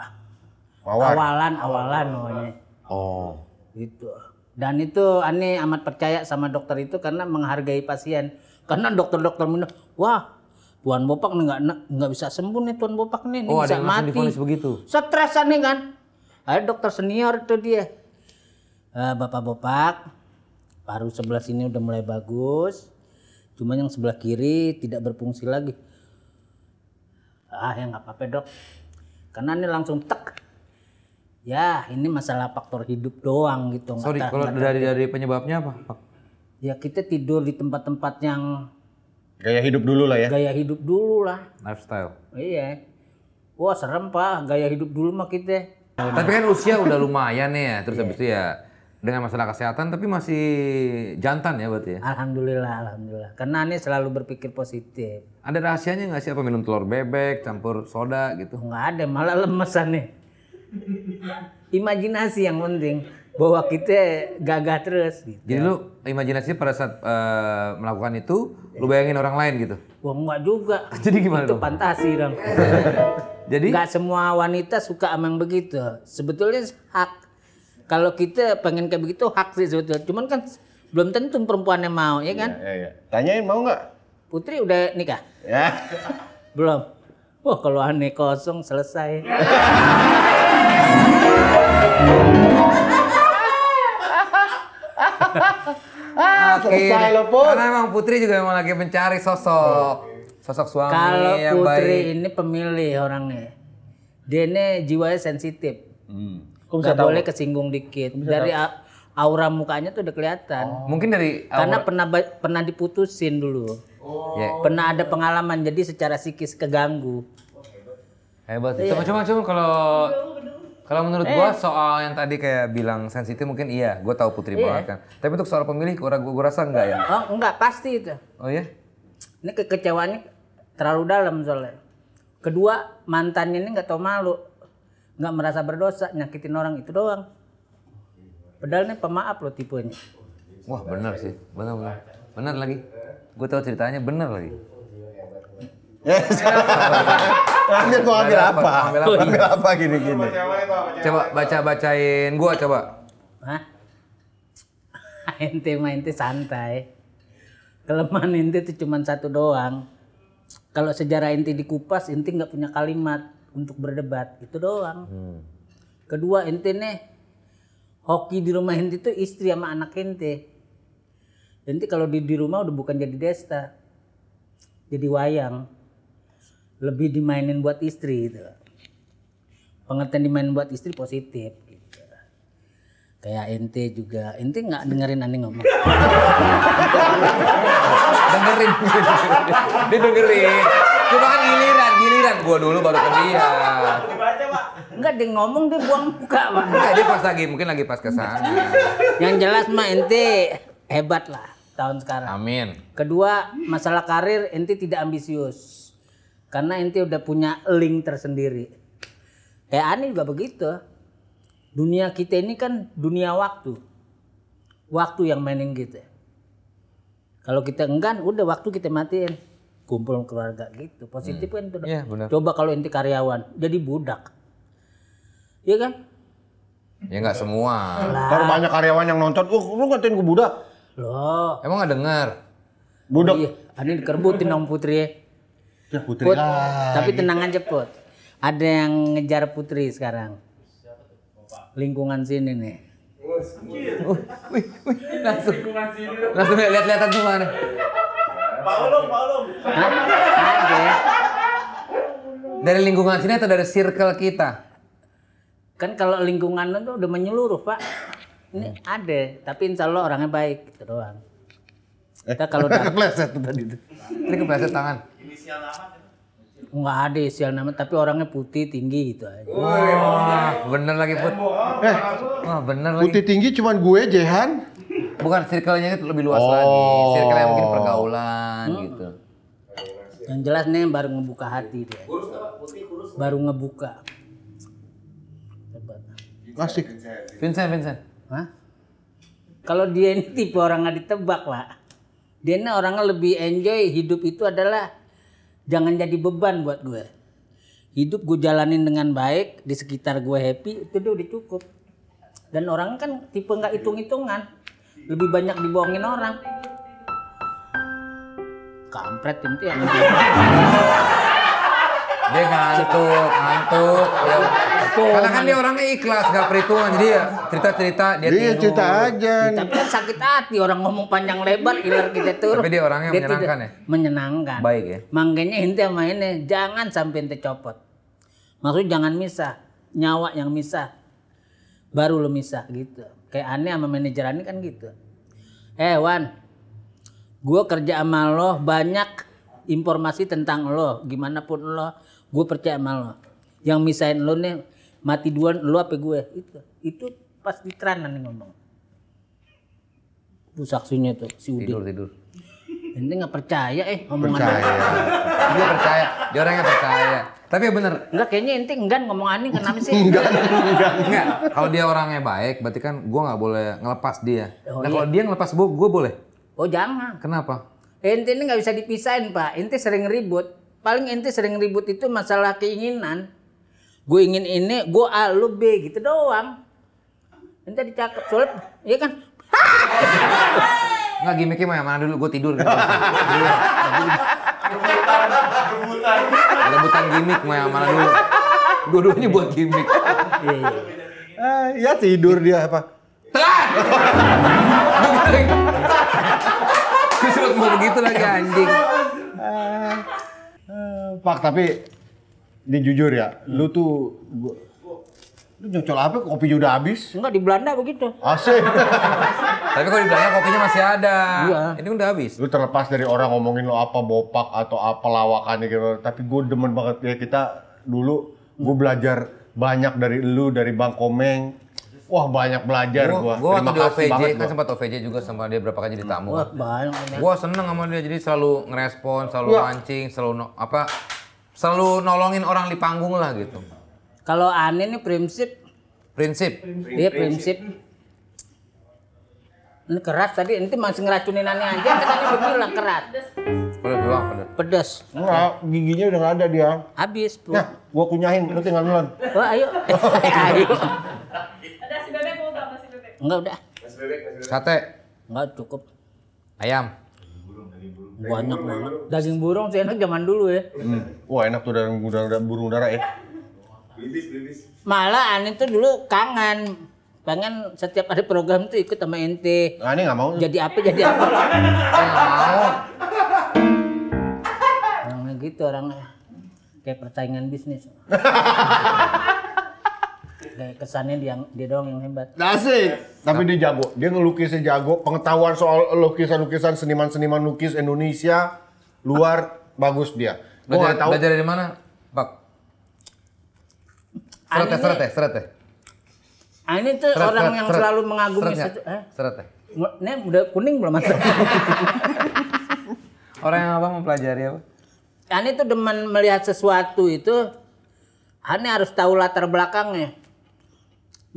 Speaker 1: Awalan, Awalan, awalan namanya. Oh. Itu. Dan itu ani amat percaya sama dokter itu karena menghargai pasien. Karena dokter-dokter bilang, wah Tuan Bopak nggak nggak bisa sembuh nih Tuan Bopak nih, nih oh, bisa mati. Oh, mati. begitu. Stresan nih kan. Ada dokter senior itu dia. Eh, bapak bopak, paru sebelah sini udah mulai bagus. Cuman yang sebelah kiri tidak berfungsi lagi. Ah ya nggak apa-apa dok. Karena ini langsung tek. Ya ini masalah faktor hidup doang gitu. Sorry gak, kalau gak, dari dari penyebabnya apa? Pak? Ya kita tidur di tempat-tempat yang
Speaker 3: gaya hidup dulu lah ya. Gaya
Speaker 1: hidup dulu lah. Lifestyle. Iya. Wah serem pak gaya hidup dulu mah kita.
Speaker 4: Tapi kan usia udah lumayan ya, terus yeah. habis itu ya dengan masalah kesehatan tapi masih jantan ya berarti ya?
Speaker 1: Alhamdulillah, alhamdulillah. Karena ini selalu berpikir positif. Ada rahasianya nggak sih apa minum telur bebek campur soda gitu? Oh, nggak ada, malah lemesan nih. Imajinasi yang penting bahwa kita gagah terus.
Speaker 4: Gitu. Jadi lu imajinasi pada saat uh, melakukan itu, lu bayangin orang lain gitu?
Speaker 1: Wah nggak juga. (laughs) Jadi gimana itu dong? fantasi dong. (laughs) Jadi? Nggak semua wanita suka emang begitu. Sebetulnya hak kalau kita pengen kayak begitu hak sih sebetulnya. Cuman kan belum tentu perempuan yang mau, ya kan? Iya, iya. iya. Tanyain mau nggak? Putri udah nikah? Ya. (laughs) belum. Wah kalau aneh kosong selesai.
Speaker 2: Ah, selesai lo
Speaker 1: pun. Karena emang Putri juga emang lagi mencari sosok sosok suami Kalau yang Putri ini pemilih orangnya. Dia ini jiwanya sensitif. Hmm. Gak boleh kesinggung dikit. Dari aura mukanya tuh udah kelihatan. Oh. Mungkin dari aura... karena pernah pernah diputusin dulu. Oh. Yeah. Pernah ada pengalaman jadi secara psikis keganggu. Hebat. yeah. Cuma cuma kalau
Speaker 4: kalau menurut eh. gua soal yang tadi kayak bilang sensitif mungkin iya, gua tahu Putri yeah. banget kan. Tapi untuk soal pemilih gua, gua, gua rasa enggak ya.
Speaker 1: Oh, enggak pasti itu. Oh ya. Ini kekecewaannya terlalu dalam soalnya. Kedua, mantannya ini nggak tahu malu nggak merasa berdosa nyakitin orang itu doang padahal nih pemaaf lo tipenya
Speaker 4: wah benar sih benar benar benar lagi gue tau ceritanya benar lagi Yes. (laughs) mau ambil apa? Ambil apa? apa gini-gini? Coba baca-bacain gue coba. Hah?
Speaker 1: (laughs) Ente main ente santai. Kelemahan ente itu cuma satu doang. Kalau sejarah inti dikupas, inti nggak punya kalimat untuk berdebat itu doang hmm. kedua ente nih hoki di rumah ente itu istri sama anak ente ente kalau di di rumah udah bukan jadi desta jadi wayang lebih dimainin buat istri gitu pengertian dimainin buat istri positif gitu kayak ente juga ente nggak dengerin aneh ngomong (laughs) dengerin (laughs) dia dengerin
Speaker 4: giliran gua dulu baru ke dia.
Speaker 1: Enggak dia ngomong dia buang muka, Pak. Enggak dia pas lagi mungkin lagi pas kesana. Yang jelas mah ente hebat lah tahun sekarang. Amin. Kedua, masalah karir ente tidak ambisius. Karena ente udah punya link tersendiri. Kayak eh, ani juga begitu. Dunia kita ini kan dunia waktu. Waktu yang mainin kita. Kalau kita enggan, udah waktu kita matiin kumpul keluarga gitu. Positif hmm. kan itu. Ya, Coba kalau inti karyawan jadi budak. Iya kan?
Speaker 3: Ya nggak semua. Kalau banyak
Speaker 1: karyawan yang nonton,
Speaker 3: "Uh, lu ngatain gue
Speaker 1: budak." Loh. Emang nggak dengar? Budak. Oh, iya, ah, ini dikerbutin sama Putri. Ya, ya Putri. Put, tapi tenang aja, Put. Ada yang ngejar Putri sekarang. Lingkungan sini nih.
Speaker 2: Oh, oh, wih, wih, wih, langsung, langsung lihat-lihatan semua nih. Paulum, Paulum.
Speaker 1: Dari
Speaker 4: lingkungan sini atau dari circle kita?
Speaker 1: Kan kalau lingkungan itu udah menyeluruh, Pak. Ini hmm. ada, tapi insya Allah orangnya baik, itu doang. Kita kalau (laughs) udah... Kepleset tadi itu.
Speaker 2: Ini kepleset tangan. Inisial nama
Speaker 1: Enggak gitu. ada inisial nama, tapi orangnya putih tinggi gitu aja. Wah, wow, bener lagi put.
Speaker 4: Oh,
Speaker 3: eh,
Speaker 1: wah bener putih lagi. Putih tinggi cuman gue Jehan. Bukan circle-nya itu lebih luas oh. lagi. Circle yang mungkin pergaulan hmm. gitu. Yang jelas nih baru ngebuka hati dia. Baru ngebuka. Hebat. Klasik. Vincent, Vincent. Hah? Kalau dia ini tipe orang nggak ditebak lah. Dia ini orangnya lebih enjoy hidup itu adalah jangan jadi beban buat gue. Hidup gue jalanin dengan baik, di sekitar gue happy, itu dia udah cukup. Dan orang kan tipe nggak hitung-hitungan lebih banyak dibohongin orang kampret itu yang dia ngantuk ngantuk ya. karena kan dia orangnya ikhlas gak perhitungan jadi ya
Speaker 4: cerita cerita dia dia cerita
Speaker 1: aja tapi kan sakit hati orang ngomong panjang lebar ilar kita turun tapi dia orangnya dia menyenangkan ya menyenangkan baik ya makanya inti sama ini jangan sampai ente copot maksudnya jangan misah nyawa yang misah baru lo misah gitu kayak aneh sama manajer aneh kan gitu eh Wan gue kerja sama lo banyak informasi tentang lo gimana pun lo gue percaya sama lo yang misain lo nih mati duluan lo apa gue itu itu pas di nih ngomong tuh saksinya tuh si Udin tidur tidur Ente nggak percaya eh ngomong percaya. Dia. dia percaya,
Speaker 4: dia orangnya percaya. Tapi bener.
Speaker 1: Enggak kayaknya ente enggan ngomong aneh kenapa kan sih? enggak, enggak,
Speaker 4: enggak. Kalau dia orangnya baik berarti kan gue nggak boleh ngelepas dia. Oh, nah iya. kalau dia ngelepas gue, gue boleh? Oh jangan. Kenapa?
Speaker 1: Ente ini nggak bisa dipisahin pak. Ente sering ribut. Paling ente sering ribut itu masalah keinginan. Gue ingin ini, gue A, lu B gitu doang. Ente dicakap sulit. iya kan?
Speaker 4: (laughs) Enggak gimmicknya mau yang mana dulu? Gue tidur. rebutan, gitu.
Speaker 2: (laughs)
Speaker 3: rebutan.
Speaker 4: Rebutan gimmick mau yang mana dulu? Dua-duanya buat gimmick.
Speaker 3: ya tidur dia apa? Telat! Disuruh mau begitu lagi anjing. Pak, tapi ini jujur ya, lu tuh Lu nyocol apa? Kopi udah habis? Enggak, di Belanda begitu. Asik. (laughs) Tapi kalau di Belanda kopinya masih ada. Iya. Ini udah habis. Lu terlepas dari orang ngomongin lo apa bopak atau apa lawakannya gitu. Tapi gue demen banget ya kita dulu gue belajar banyak dari lu, dari Bang Komeng. Wah banyak belajar gua. Gua, waktu di OVJ kan gua. sempat
Speaker 4: OVJ juga sama dia berapa kali jadi tamu. Wah,
Speaker 1: banyak. Gua
Speaker 4: seneng sama dia jadi selalu ngerespon, selalu ya. mancing, selalu no, apa selalu nolongin orang di panggung lah gitu.
Speaker 1: Kalau ani nih prinsip.
Speaker 4: Prinsip. dia prinsip. prinsip.
Speaker 1: Ini keras tadi, nanti masih ngeracunin Ani aja katanya lah keras.
Speaker 3: Pedas doang, pedas. Pedas. Enggak, giginya udah nggak ada dia. Habis, Bro. Nah, gua kunyahin, lu tinggal nulan.
Speaker 1: Wah, oh, ayo. (laughs) Eh, ayo. Ada si bebek mau enggak si bebek? Enggak udah. Sate. Enggak cukup. Ayam. Banyak banget. Daging burung sih enak zaman
Speaker 3: dulu ya. Hmm. Wah, enak tuh daging burung, udara ya.
Speaker 1: Malah aneh tuh dulu kangen pengen setiap ada program tuh ikut sama ente. Nah, ini nggak mau. Jadi apa? Jadi apa? Orangnya gitu orangnya kayak persaingan bisnis. kayak kesannya dia dia doang yang hebat.
Speaker 3: Nasih. Tapi dia jago. Dia ngelukisnya jago. Pengetahuan soal lukisan-lukisan seniman-seniman lukis Indonesia luar bagus dia.
Speaker 4: belajar, belajar dari mana,
Speaker 3: Pak?
Speaker 1: Seret teh, seret Ini
Speaker 4: tuh seret, orang seret, yang seret. selalu mengagumi seret, ya? situ. eh? teh. Ya?
Speaker 1: Ini udah kuning belum mas? (laughs) orang yang abang mempelajari apa? Ini tuh demen melihat sesuatu itu, Ani harus tahu latar belakangnya.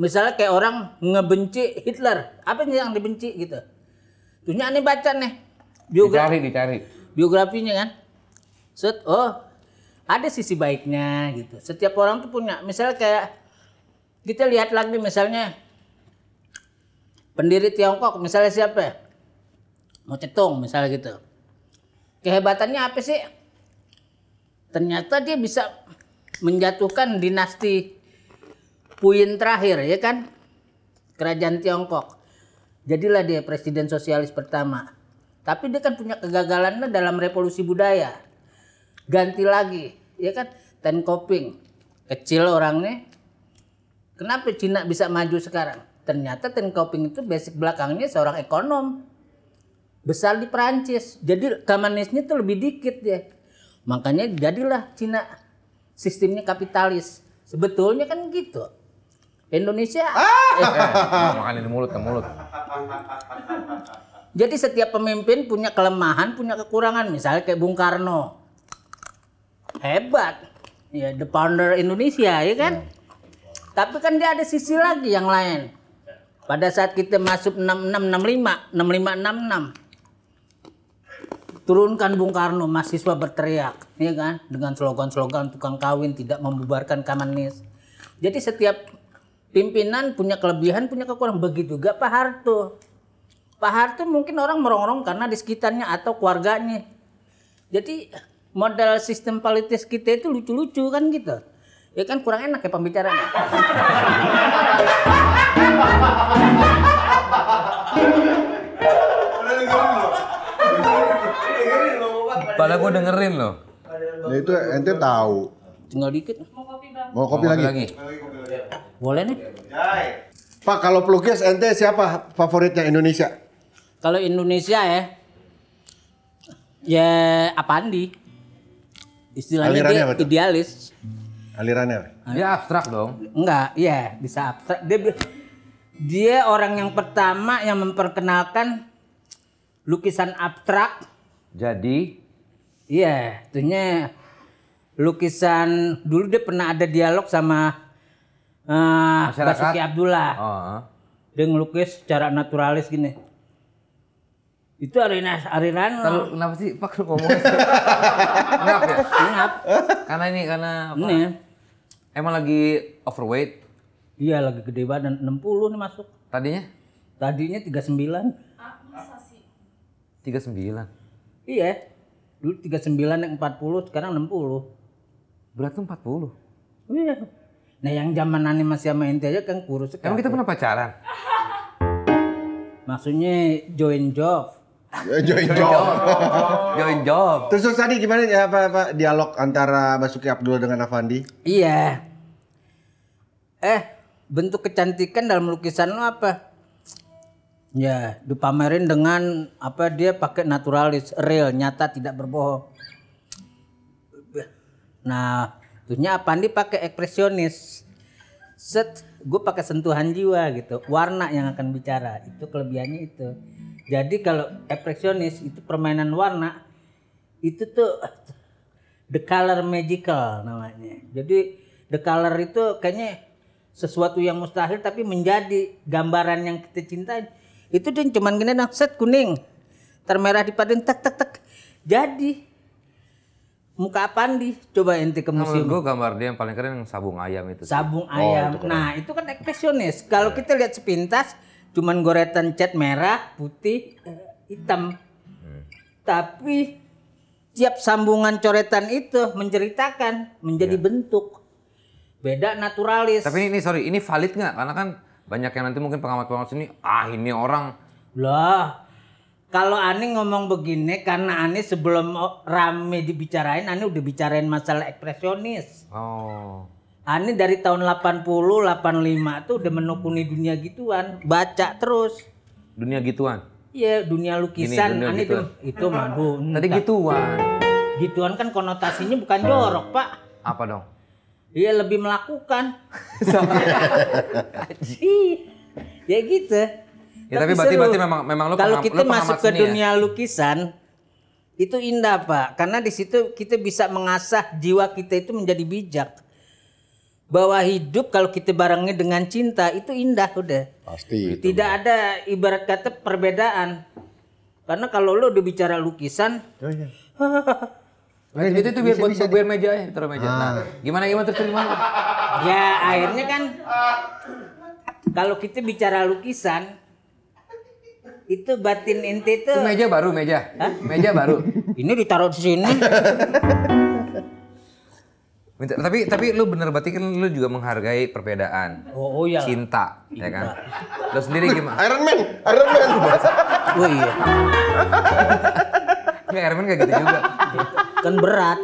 Speaker 1: Misalnya kayak orang ngebenci Hitler, apa yang dibenci gitu. Tuhnya Ani baca nih biografi. Dicari, dicari. Biografinya kan. Set, oh ada sisi baiknya gitu. Setiap orang tuh punya. Misalnya kayak kita lihat lagi misalnya pendiri Tiongkok misalnya siapa? Ya? Mau cetung misalnya gitu. Kehebatannya apa sih? Ternyata dia bisa menjatuhkan dinasti Puyin terakhir ya kan? Kerajaan Tiongkok. Jadilah dia presiden sosialis pertama. Tapi dia kan punya kegagalannya dalam revolusi budaya ganti lagi ya kan Ten Koping kecil orangnya kenapa Cina bisa maju sekarang ternyata Ten Koping itu basic belakangnya seorang ekonom besar di Perancis jadi kamanisnya itu lebih dikit ya makanya jadilah Cina sistemnya kapitalis sebetulnya kan gitu Indonesia ah. eh, eh. ini mulut ke mulut jadi setiap pemimpin punya kelemahan, punya kekurangan. Misalnya kayak Bung Karno hebat ya the founder Indonesia ya kan ya. tapi kan dia ada sisi lagi yang lain pada saat kita masuk 6665 6566 turunkan Bung Karno mahasiswa berteriak ya kan dengan slogan-slogan tukang kawin tidak membubarkan kamanis jadi setiap pimpinan punya kelebihan punya kekurangan begitu juga Pak Harto Pak Harto mungkin orang merongrong karena di sekitarnya atau keluarganya jadi modal sistem politis kita itu lucu-lucu kan gitu. Ya kan kurang enak ya pembicaraan.
Speaker 3: Padahal gue dengerin loh. Ya itu ente tahu. Tinggal dikit. Mau kopi, bang. Mau kopi, lagi? lagi. Boleh nih. Pak, kalau pelukis ente siapa favoritnya Indonesia?
Speaker 1: Kalau Indonesia ya, ya Apandi istilahnya dia idealis. Alirannya? Ah, dia abstrak dong. Enggak, iya bisa abstrak. Dia dia orang yang pertama yang memperkenalkan lukisan abstrak.
Speaker 4: Jadi?
Speaker 1: Iya, tentunya lukisan dulu dia pernah ada dialog sama uh, Basuki Abdullah. -huh. Oh, ah. Dia ngelukis secara naturalis gini itu arena arena Terlalu,
Speaker 4: kenapa sih Pak lu ngomong? (laughs) Ngap ya? Ngap. Karena ini karena apa? Ini.
Speaker 1: Ya. Emang lagi overweight? Iya, lagi gede badan 60 nih masuk. Tadinya? Tadinya 39. Ah, masa 39. Iya. Dulu 39 yang 40, sekarang 60. Berat tuh 40. Iya. Nah yang zaman nani masih sama ente aja kan kurus sekali. Emang kita pernah pacaran? Maksudnya join job. Join job. Join job. Terus tadi gimana ya apa, apa
Speaker 3: dialog antara Basuki Abdul dengan Avandi?
Speaker 1: Iya. Eh, bentuk kecantikan dalam lukisan lo apa? Ya, dipamerin dengan apa dia pakai naturalis, real, nyata, tidak berbohong. Nah, tuhnya Avandi pakai ekspresionis. Set, gue pakai sentuhan jiwa gitu. Warna yang akan bicara. Itu kelebihannya itu jadi kalau ekspresionis itu permainan warna itu tuh the color magical namanya. Jadi the color itu kayaknya sesuatu yang mustahil tapi menjadi gambaran yang kita cintai. Itu dia cuma gini dong, set kuning, termerah di padang tek tek tek. Jadi muka apa di coba ente ke nah, museum. Nah, gue
Speaker 4: gambar dia yang paling keren yang sabung ayam itu. Sabung sih. ayam. Oh, itu nah,
Speaker 1: itu kan ekspresionis. Kalau iya. kita lihat sepintas cuman goretan cat merah, putih, hitam. Tapi tiap sambungan coretan itu menceritakan menjadi yeah. bentuk beda naturalis. Tapi ini, ini sorry, ini valid nggak? Karena kan banyak yang nanti mungkin pengamat-pengamat sini, ah ini orang. Lah, kalau Ani ngomong begini karena Ani sebelum rame dibicarain, Ani udah bicarain masalah ekspresionis. Oh. Ani ah, dari tahun 80, 85 tuh udah menekuni dunia gituan, baca terus. Dunia gituan. Iya, dunia lukisan. Gini, dunia Ani ah, gituan. tuh itu mampu. Tadi gituan. Gituan kan konotasinya bukan jorok, Pak. Apa dong? Iya, lebih melakukan. Iya. (laughs) (laughs) ya gitu. Ya, tapi, tapi berarti, berarti memang memang lu kalau kita lu masuk ke ya? dunia ya? lukisan itu indah, Pak. Karena di situ kita bisa mengasah jiwa kita itu menjadi bijak bahwa hidup kalau kita barengnya dengan cinta itu indah udah.
Speaker 2: Pasti. Tidak
Speaker 1: itu. ada ibarat kata perbedaan. Karena kalau lo udah bicara lukisan, oh, iya. (laughs) itu tuh biar buat bisa, bisa. meja ya, taruh meja. Ah. Nah, gimana gimana terus gimana? ya akhirnya kan kalau kita bicara lukisan itu batin inti tuh. Itu meja baru meja. Hah? Meja baru. Ini ditaruh di sini. (laughs)
Speaker 4: Minta, tapi tapi lu bener berarti kan lu juga menghargai perbedaan. Oh, oh iya. Cinta, ya Cinta, ya kan? Lu sendiri gimana? Iron Man, Iron Man. (laughs) oh iya. Enggak Iron Man kayak gitu juga. Kan berat.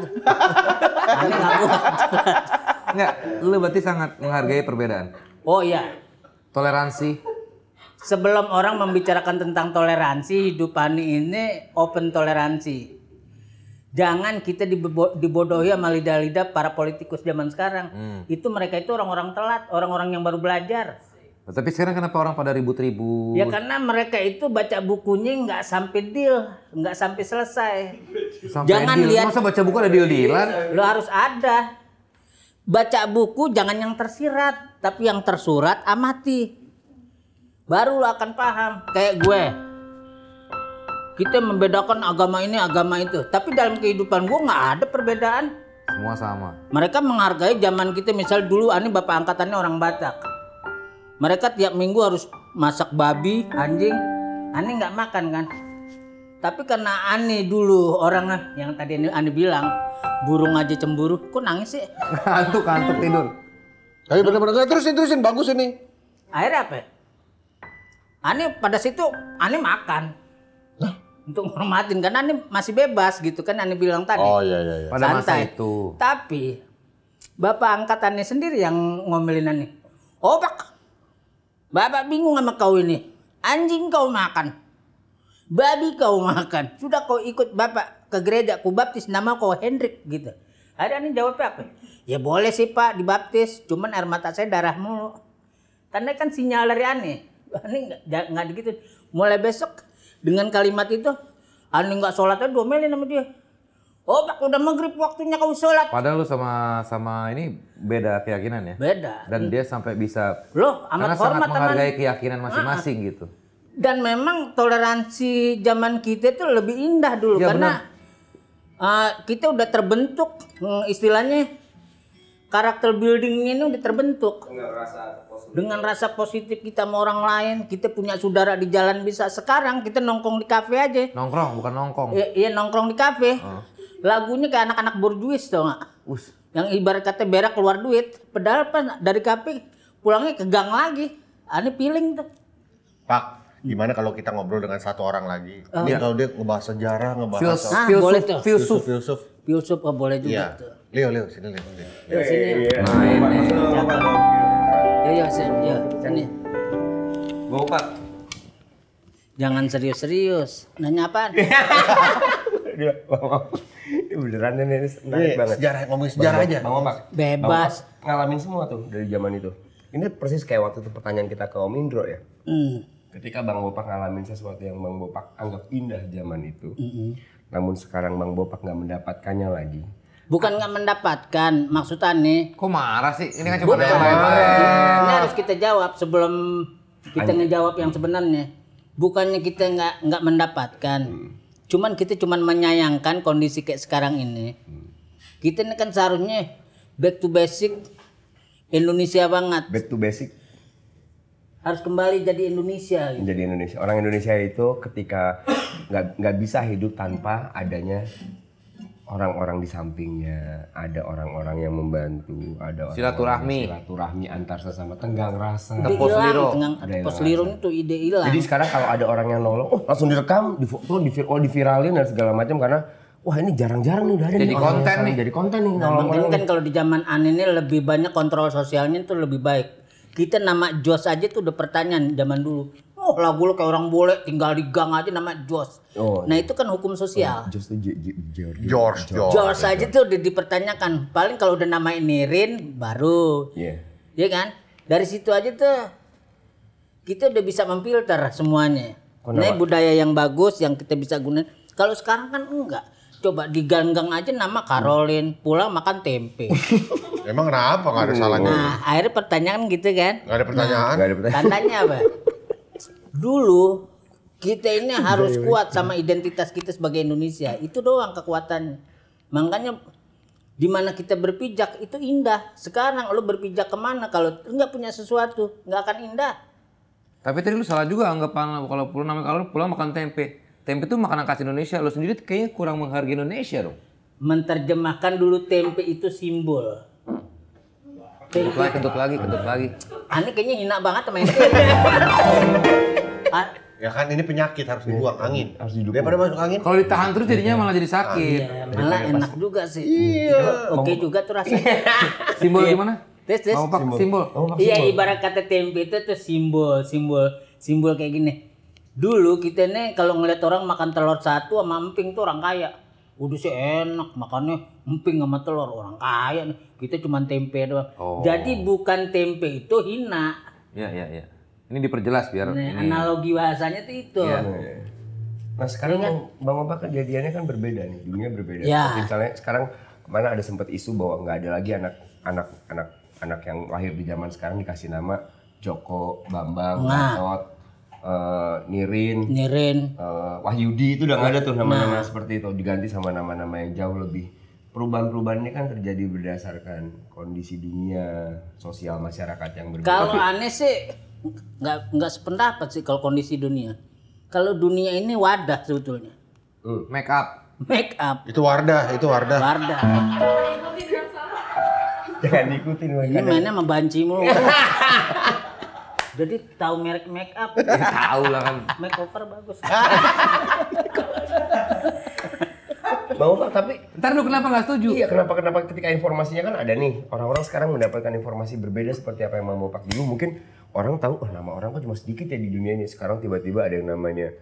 Speaker 4: Aneh
Speaker 1: Enggak, lu berarti sangat menghargai perbedaan. Oh iya. Toleransi. Sebelum orang membicarakan tentang toleransi, hidup ini open toleransi Jangan kita dibodohi sama lidah-lidah para politikus zaman sekarang. Hmm. Itu mereka itu orang-orang telat, orang-orang yang baru belajar.
Speaker 4: Oh, tapi sekarang kenapa orang pada ribut-ribut? Ya karena
Speaker 1: mereka itu baca bukunya nggak sampai deal, nggak sampai selesai.
Speaker 4: Sampai jangan deal. lihat. Masa baca buku ada deal-dealan?
Speaker 1: Lo harus ada. Baca buku jangan yang tersirat, tapi yang tersurat amati. Baru lo akan paham. Kayak gue. Kita membedakan agama ini agama itu, tapi dalam kehidupan gua nggak ada perbedaan. Semua sama. Mereka menghargai zaman kita misal dulu ani ah, bapak angkatannya orang Batak. Mereka tiap minggu harus masak babi, anjing. Ani ah, nggak makan kan. Tapi karena ani dulu orang ah, yang tadi ani bilang burung aja cemburu, kok nangis sih? (laughs) Antuk, kantuk tidur. Tapi bener-bener eh, terusin terusin bagus ini. Akhirnya apa? Ani pada situ ani makan untuk menghormatin karena ini masih bebas gitu kan Ani bilang tadi. Oh iya iya. iya. Santai. masa itu. Tapi bapak angkatannya sendiri yang ngomelin Ani. Obak. Bapak bingung sama kau ini. Anjing kau makan. Babi kau makan. Sudah kau ikut bapak ke gereja ku baptis nama kau Hendrik gitu. Ada Ani jawabnya apa? Ya boleh sih pak dibaptis. Cuman air mata saya darah mulu. Karena kan sinyal dari Ani. Ani nggak gitu. Mulai besok dengan kalimat itu anu nggak sholatnya domelin sama dia Oh, Pak, udah maghrib waktunya kau sholat.
Speaker 4: Padahal lu sama sama ini beda keyakinan ya. Beda. Dan dia sampai bisa. Loh, amat karena hormat sangat menghargai teman. keyakinan masing-masing ah, ah. gitu.
Speaker 1: Dan memang toleransi zaman kita itu lebih indah dulu ya, karena Uh, kita udah terbentuk hmm, istilahnya karakter building ini udah terbentuk dengan rasa, positif. kita sama orang lain kita punya saudara di jalan bisa sekarang kita nongkrong di kafe aja nongkrong
Speaker 4: bukan nongkrong iya,
Speaker 1: iya nongkrong di kafe hmm. lagunya kayak anak-anak borjuis tau Us. yang ibarat kata berak keluar duit pedal pas dari kafe pulangnya ke gang lagi ah, ini feeling tuh
Speaker 3: pak gimana kalau kita ngobrol dengan satu orang lagi uh. ini kalau dia ngebahas sejarah ngebahas filsuf, ah, filsuf, boleh tuh. filsuf filsuf filsuf filsuf, oh, boleh juga filsuf, iya. tuh
Speaker 1: Leo, Leo, sini Leo. Leo sini. Iya, iya. Main. Yo sini, yo sini. Gua Pak. Jangan serius-serius. Nanya apa? apaan? Gila, (laughs) beneran ini menarik
Speaker 5: iya, banget. Sejarah, ngomongin sejarah aja. Bang Opak. Bebas. ngalamin semua tuh dari zaman itu. Ini persis kayak waktu itu pertanyaan kita ke Om Indro ya. Hmm. Ketika Bang Bopak ngalamin sesuatu yang Bang Bopak anggap indah zaman itu, mm -hmm. namun sekarang Bang Bopak nggak mendapatkannya lagi,
Speaker 1: Bukan nggak mendapatkan, maksudan nih. Kok marah sih? Ini kan cuma Nanya. Ini harus kita jawab sebelum kita Anj ngejawab yang sebenarnya. Bukannya kita nggak nggak mendapatkan, hmm. cuman kita cuman menyayangkan kondisi kayak sekarang ini. Hmm. Kita ini kan seharusnya back to basic Indonesia banget. Back to basic. Harus kembali jadi Indonesia. Gitu.
Speaker 5: Jadi Indonesia. Orang Indonesia itu ketika nggak nggak bisa hidup tanpa adanya orang-orang di sampingnya, ada orang-orang yang membantu, ada orang silaturahmi, orang silaturahmi antar sesama tenggang rasa. Tepos liro, tenggang tepos liro
Speaker 1: itu ide ilang. Jadi
Speaker 5: sekarang kalau ada orang yang nolong, oh langsung direkam, di foto, di oh, viralin dan segala macam karena Wah ini jarang-jarang nih udah ada jadi nih konten nih jadi
Speaker 1: konten nih nah, mungkin kan kalau di zaman an ini lebih banyak kontrol sosialnya itu lebih baik kita nama Jos aja tuh udah pertanyaan zaman dulu lagu lu kayak orang bule tinggal di gang aja nama Josh. Oh, nah iya. itu kan hukum sosial. Oh, itu George. George. George aja tuh udah dipertanyakan. Paling kalau udah namain Nirin baru. Iya. Yeah. Iya kan? Dari situ aja tuh kita udah bisa memfilter semuanya. Oh, nah, budaya yang bagus yang kita bisa gunain. Kalau sekarang kan enggak. Coba diganggang aja nama Karolin, pulang makan tempe.
Speaker 3: (laughs) Emang kenapa gak ada hmm. salahnya? Nah,
Speaker 1: akhirnya pertanyaan gitu kan? Gak ada pertanyaan. Nah, gak ada pertanyaan. Tandanya apa? (laughs) dulu kita ini (laughs) harus iya, iya. kuat sama identitas kita sebagai Indonesia. Itu doang kekuatannya. Makanya di mana kita berpijak itu indah. Sekarang lo berpijak kemana kalau nggak punya sesuatu nggak akan indah.
Speaker 4: Tapi tadi lu salah juga anggapan kalau pulang namanya kalau pulang makan tempe. Tempe itu makanan khas Indonesia. Lo sendiri kayaknya kurang menghargai Indonesia dong. Menterjemahkan
Speaker 3: dulu tempe itu simbol. Kedut lagi, kedut lagi, Ani
Speaker 1: lagi. kayaknya hina banget sama (laughs) Ah.
Speaker 3: ya kan ini penyakit harus iya, dibuang angin harus didukung. daripada masuk angin kalau ditahan terus jadinya malah jadi sakit iya, malah enak
Speaker 1: juga sih iya oke juga tuh rasanya iya. simbol iya. gimana Tes tes. simbol. simbol. Iya, ibarat kata tempe itu tuh simbol, simbol, simbol kayak gini. Dulu kita nih kalau ngeliat orang makan telur satu sama emping tuh orang kaya. Udah sih enak makannya emping sama telur orang kaya nih. Kita cuma tempe doang. Oh. Jadi bukan tempe itu hina.
Speaker 4: Iya, iya, iya. Ini diperjelas biar
Speaker 5: nah, ini.
Speaker 1: analogi bahasanya tuh itu. Ya.
Speaker 5: Nah sekarang kan? Bang Opa kejadiannya kan berbeda nih, dunia berbeda. Ya. misalnya sekarang mana ada sempat isu bahwa nggak ada lagi anak anak anak anak yang lahir di zaman sekarang dikasih nama Joko, Bambang, nah. Gatot, uh, eh, Nirin, Nirin, uh, Wahyudi itu udah nggak ada tuh nama-nama nah. seperti itu diganti sama nama-nama yang jauh lebih perubahan-perubahan ini kan terjadi berdasarkan kondisi dunia, sosial masyarakat yang berbeda. Kalau aneh
Speaker 1: sih nggak nggak sependapat sih kalau kondisi dunia. Kalau dunia ini wadah sebetulnya. Hmm. Make up. Make up.
Speaker 3: Itu Wardah, itu Wardah. Wardah.
Speaker 1: Jangan lagi. Ini mainnya sama banci mulu. (laughs) Jadi tahu merek make up? Ya, tahu lah kan. Makeover bagus. (laughs)
Speaker 4: mau tapi ntar lu kenapa nggak setuju? Iya, kenapa
Speaker 5: kenapa ketika informasinya kan ada nih orang-orang sekarang mendapatkan informasi berbeda seperti apa yang mau pak dulu mungkin orang tahu oh nama orang kok cuma sedikit ya di dunia ini sekarang tiba-tiba ada yang namanya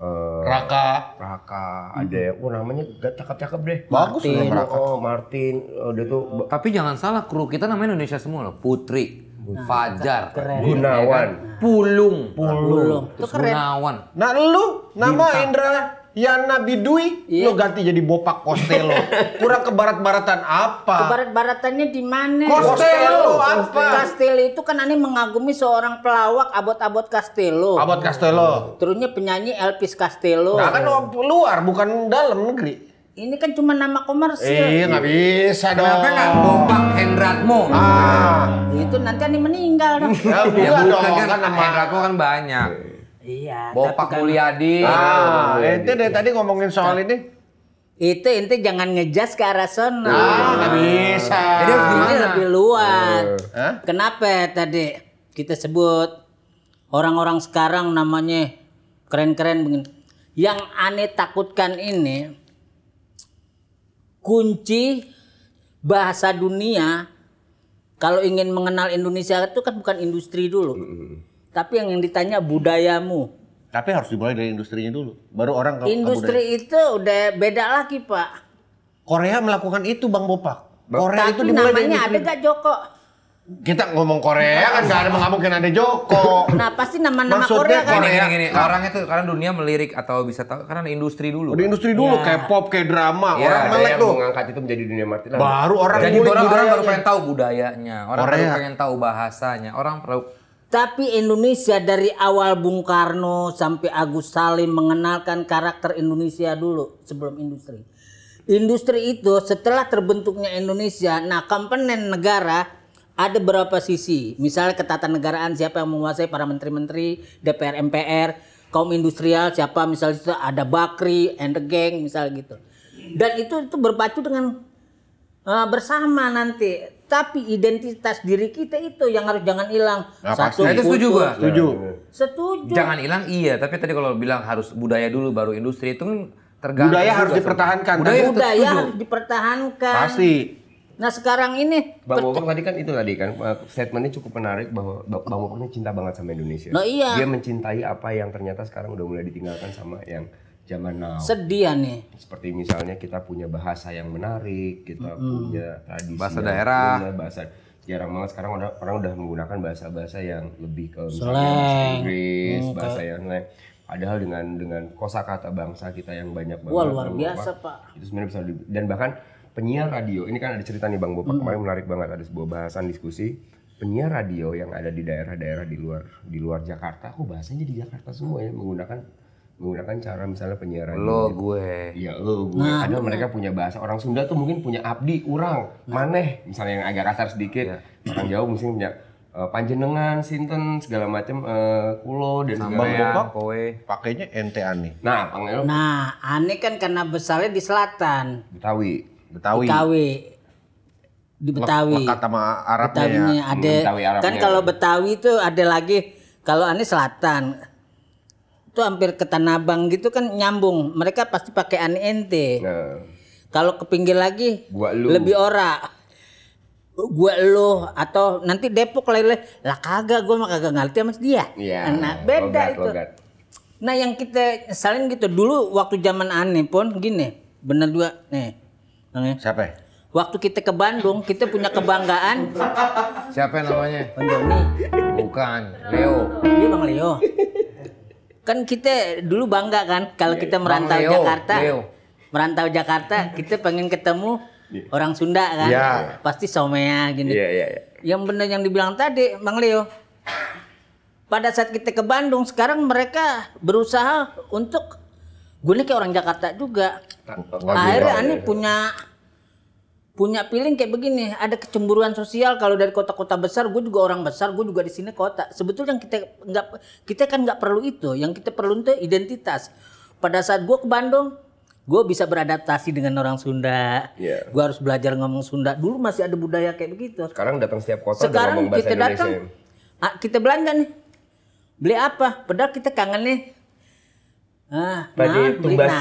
Speaker 5: uh, Raka Raka hmm. ada yang oh namanya gak cakep-cakep deh bagus Martin. Raka. oh
Speaker 4: Martin oh, dia tuh tapi jangan salah kru kita namanya Indonesia semua loh Putri Nah, Fajar, keren.
Speaker 3: Gunawan, Pulung, Pulung, Pulung. Itu keren. Gunawan. Nah lu, nama Indra Yana Bidui yeah. lo ganti jadi Bopak Costello. (laughs) Kurang ke barat-baratan apa? Ke
Speaker 1: barat-baratannya di mana? Costello, apa? Costello itu kan aneh mengagumi seorang pelawak abot-abot Costello. Abot Costello. Terusnya penyanyi Elvis Costello. Nah kan luar
Speaker 3: bukan dalam negeri.
Speaker 1: Ini kan cuma nama komersil. Iya, nggak
Speaker 3: bisa dong. Kenapa nggak Bopak
Speaker 1: Hendratmo? Ah. Itu nanti aneh meninggal dong. Ya, ya bukan, dong, kan, kan nama
Speaker 4: Hendratmo kan banyak. Iya, kan ah, iya. Bapak Mulyadi. Ah,
Speaker 1: ente dari tadi ngomongin soal nah. ini. Itu ente jangan ngejas ke arah sana. Ah, nggak nah. bisa. Jadi harus gimana? lebih luas. Eh. Kenapa tadi kita sebut orang-orang sekarang namanya keren-keren begini. Yang aneh takutkan ini kunci bahasa dunia kalau ingin mengenal Indonesia itu kan bukan industri dulu. Mm -hmm tapi yang, yang ditanya budayamu.
Speaker 3: Tapi harus dimulai dari industrinya dulu. Baru orang kalau Industri
Speaker 1: itu udah beda lagi, Pak.
Speaker 3: Korea melakukan itu, Bang Bopak. Korea Tapi itu dimulai namanya ada gak Joko? Kita ngomong Korea kan nggak ada mengamukin
Speaker 1: ada Joko. (laughs) Nah pasti nama-nama Korea kan. Korea,
Speaker 4: gini, gini, gini. Orang itu karena dunia melirik atau bisa tahu karena industri dulu. Udah industri dulu, ya. kayak pop, kayak drama. Ya, orang melek tuh. Mengangkat itu menjadi dunia mati
Speaker 5: lah.
Speaker 3: Baru
Speaker 1: orang. Jadi orang, orang baru
Speaker 4: pengen tahu budayanya. Orang Korea. baru pengen tahu bahasanya. Orang perlu
Speaker 1: tapi Indonesia dari awal Bung Karno sampai Agus Salim mengenalkan karakter Indonesia dulu sebelum industri. Industri itu setelah terbentuknya Indonesia, nah komponen negara ada berapa sisi. Misalnya ketatanegaraan siapa yang menguasai para menteri-menteri, DPR, MPR, kaum industrial siapa misalnya ada Bakri Endegeng misalnya gitu. Dan itu itu berpacu dengan uh, bersama nanti tapi identitas diri kita itu yang harus jangan hilang. Nah, Satu nah, itu setuju gua. Setuju. Setuju. Jangan
Speaker 4: hilang iya, tapi tadi kalau bilang harus budaya dulu baru industri itu kan
Speaker 5: tergantung. Budaya harus dipertahankan. Kan? Budaya, budaya harus
Speaker 1: dipertahankan. Pasti. Nah sekarang ini
Speaker 5: Bang Bobok tadi kan itu tadi kan eh, statementnya cukup menarik bahwa Bang Bobok ini cinta banget sama Indonesia. Nah, iya. Dia mencintai apa yang ternyata sekarang udah mulai ditinggalkan sama yang zaman now. Sedih ya, nih. Seperti misalnya kita punya bahasa yang menarik, kita mm-hmm. punya tradisi bahasa daerah, punya bahasa jarang banget sekarang orang, orang udah menggunakan bahasa-bahasa yang lebih ke misalnya bahasa Inggris, mm, bahasa yang lain. Padahal dengan dengan kosakata bangsa kita yang banyak banget. Wah, luar biasa, Pak. Itu sebenarnya bisa lebih, dan bahkan penyiar radio. Ini kan ada cerita nih Bang Bopak mm. kemarin menarik banget ada sebuah bahasan diskusi penyiar radio yang ada di daerah-daerah di luar di luar Jakarta, aku bahasanya di Jakarta semua ya menggunakan menggunakan cara misalnya penyiaran lo gitu. gue iya lo gue nah, ada mereka punya bahasa orang Sunda tuh mungkin punya abdi urang nah. maneh misalnya yang agak kasar sedikit ya. orang Jawa mungkin punya uh, panjenengan sinten segala macam uh, eh, kulo dan Sambal segala kowe pakainya ente aneh, nah
Speaker 1: panggil nah aneh kan karena besarnya di selatan Betawi Betawi Betawi di Betawi kata sama Arabnya Betawinya ya. Hmm, ada Betawi kan kalau Betawi itu ada lagi kalau ane selatan itu hampir ke Tanah Abang gitu kan nyambung. Mereka pasti pakai ANNT. Nah. Kalau ke pinggir lagi gua lu. lebih ora gua lu atau nanti Depok lele lah kagak gua mah kagak ngerti sama dia. Iya. Nah, beda logat, itu. Logat. Nah, yang kita saling gitu dulu waktu zaman aneh pun gini. Bener dua nih. Ya. Siapa? Waktu kita ke Bandung, kita punya kebanggaan.
Speaker 3: Siapa namanya? Bang Joni.
Speaker 4: Bukan,
Speaker 1: Leo. Iya Bang Leo kan kita dulu bangga kan kalau iya, kita merantau Leo, Jakarta Leo. merantau Jakarta kita pengen ketemu iya. orang Sunda kan yeah. pasti somea gini ya, yeah, yeah. yang benar yang dibilang tadi Bang Leo pada saat kita ke Bandung sekarang mereka berusaha untuk gue nih kayak orang Jakarta juga akhirnya aneh punya punya feeling kayak begini ada kecemburuan sosial kalau dari kota-kota besar gue juga orang besar gue juga di sini kota sebetulnya kita nggak kita kan nggak perlu itu yang kita perlu itu identitas pada saat gue ke Bandung gue bisa beradaptasi dengan orang Sunda yeah. gue harus belajar ngomong Sunda dulu masih ada budaya kayak begitu sekarang datang setiap kota sekarang ngomong bahasa kita datang ah, kita belanja nih beli apa padahal kita kangen nih ah, Badai nah, tumbas,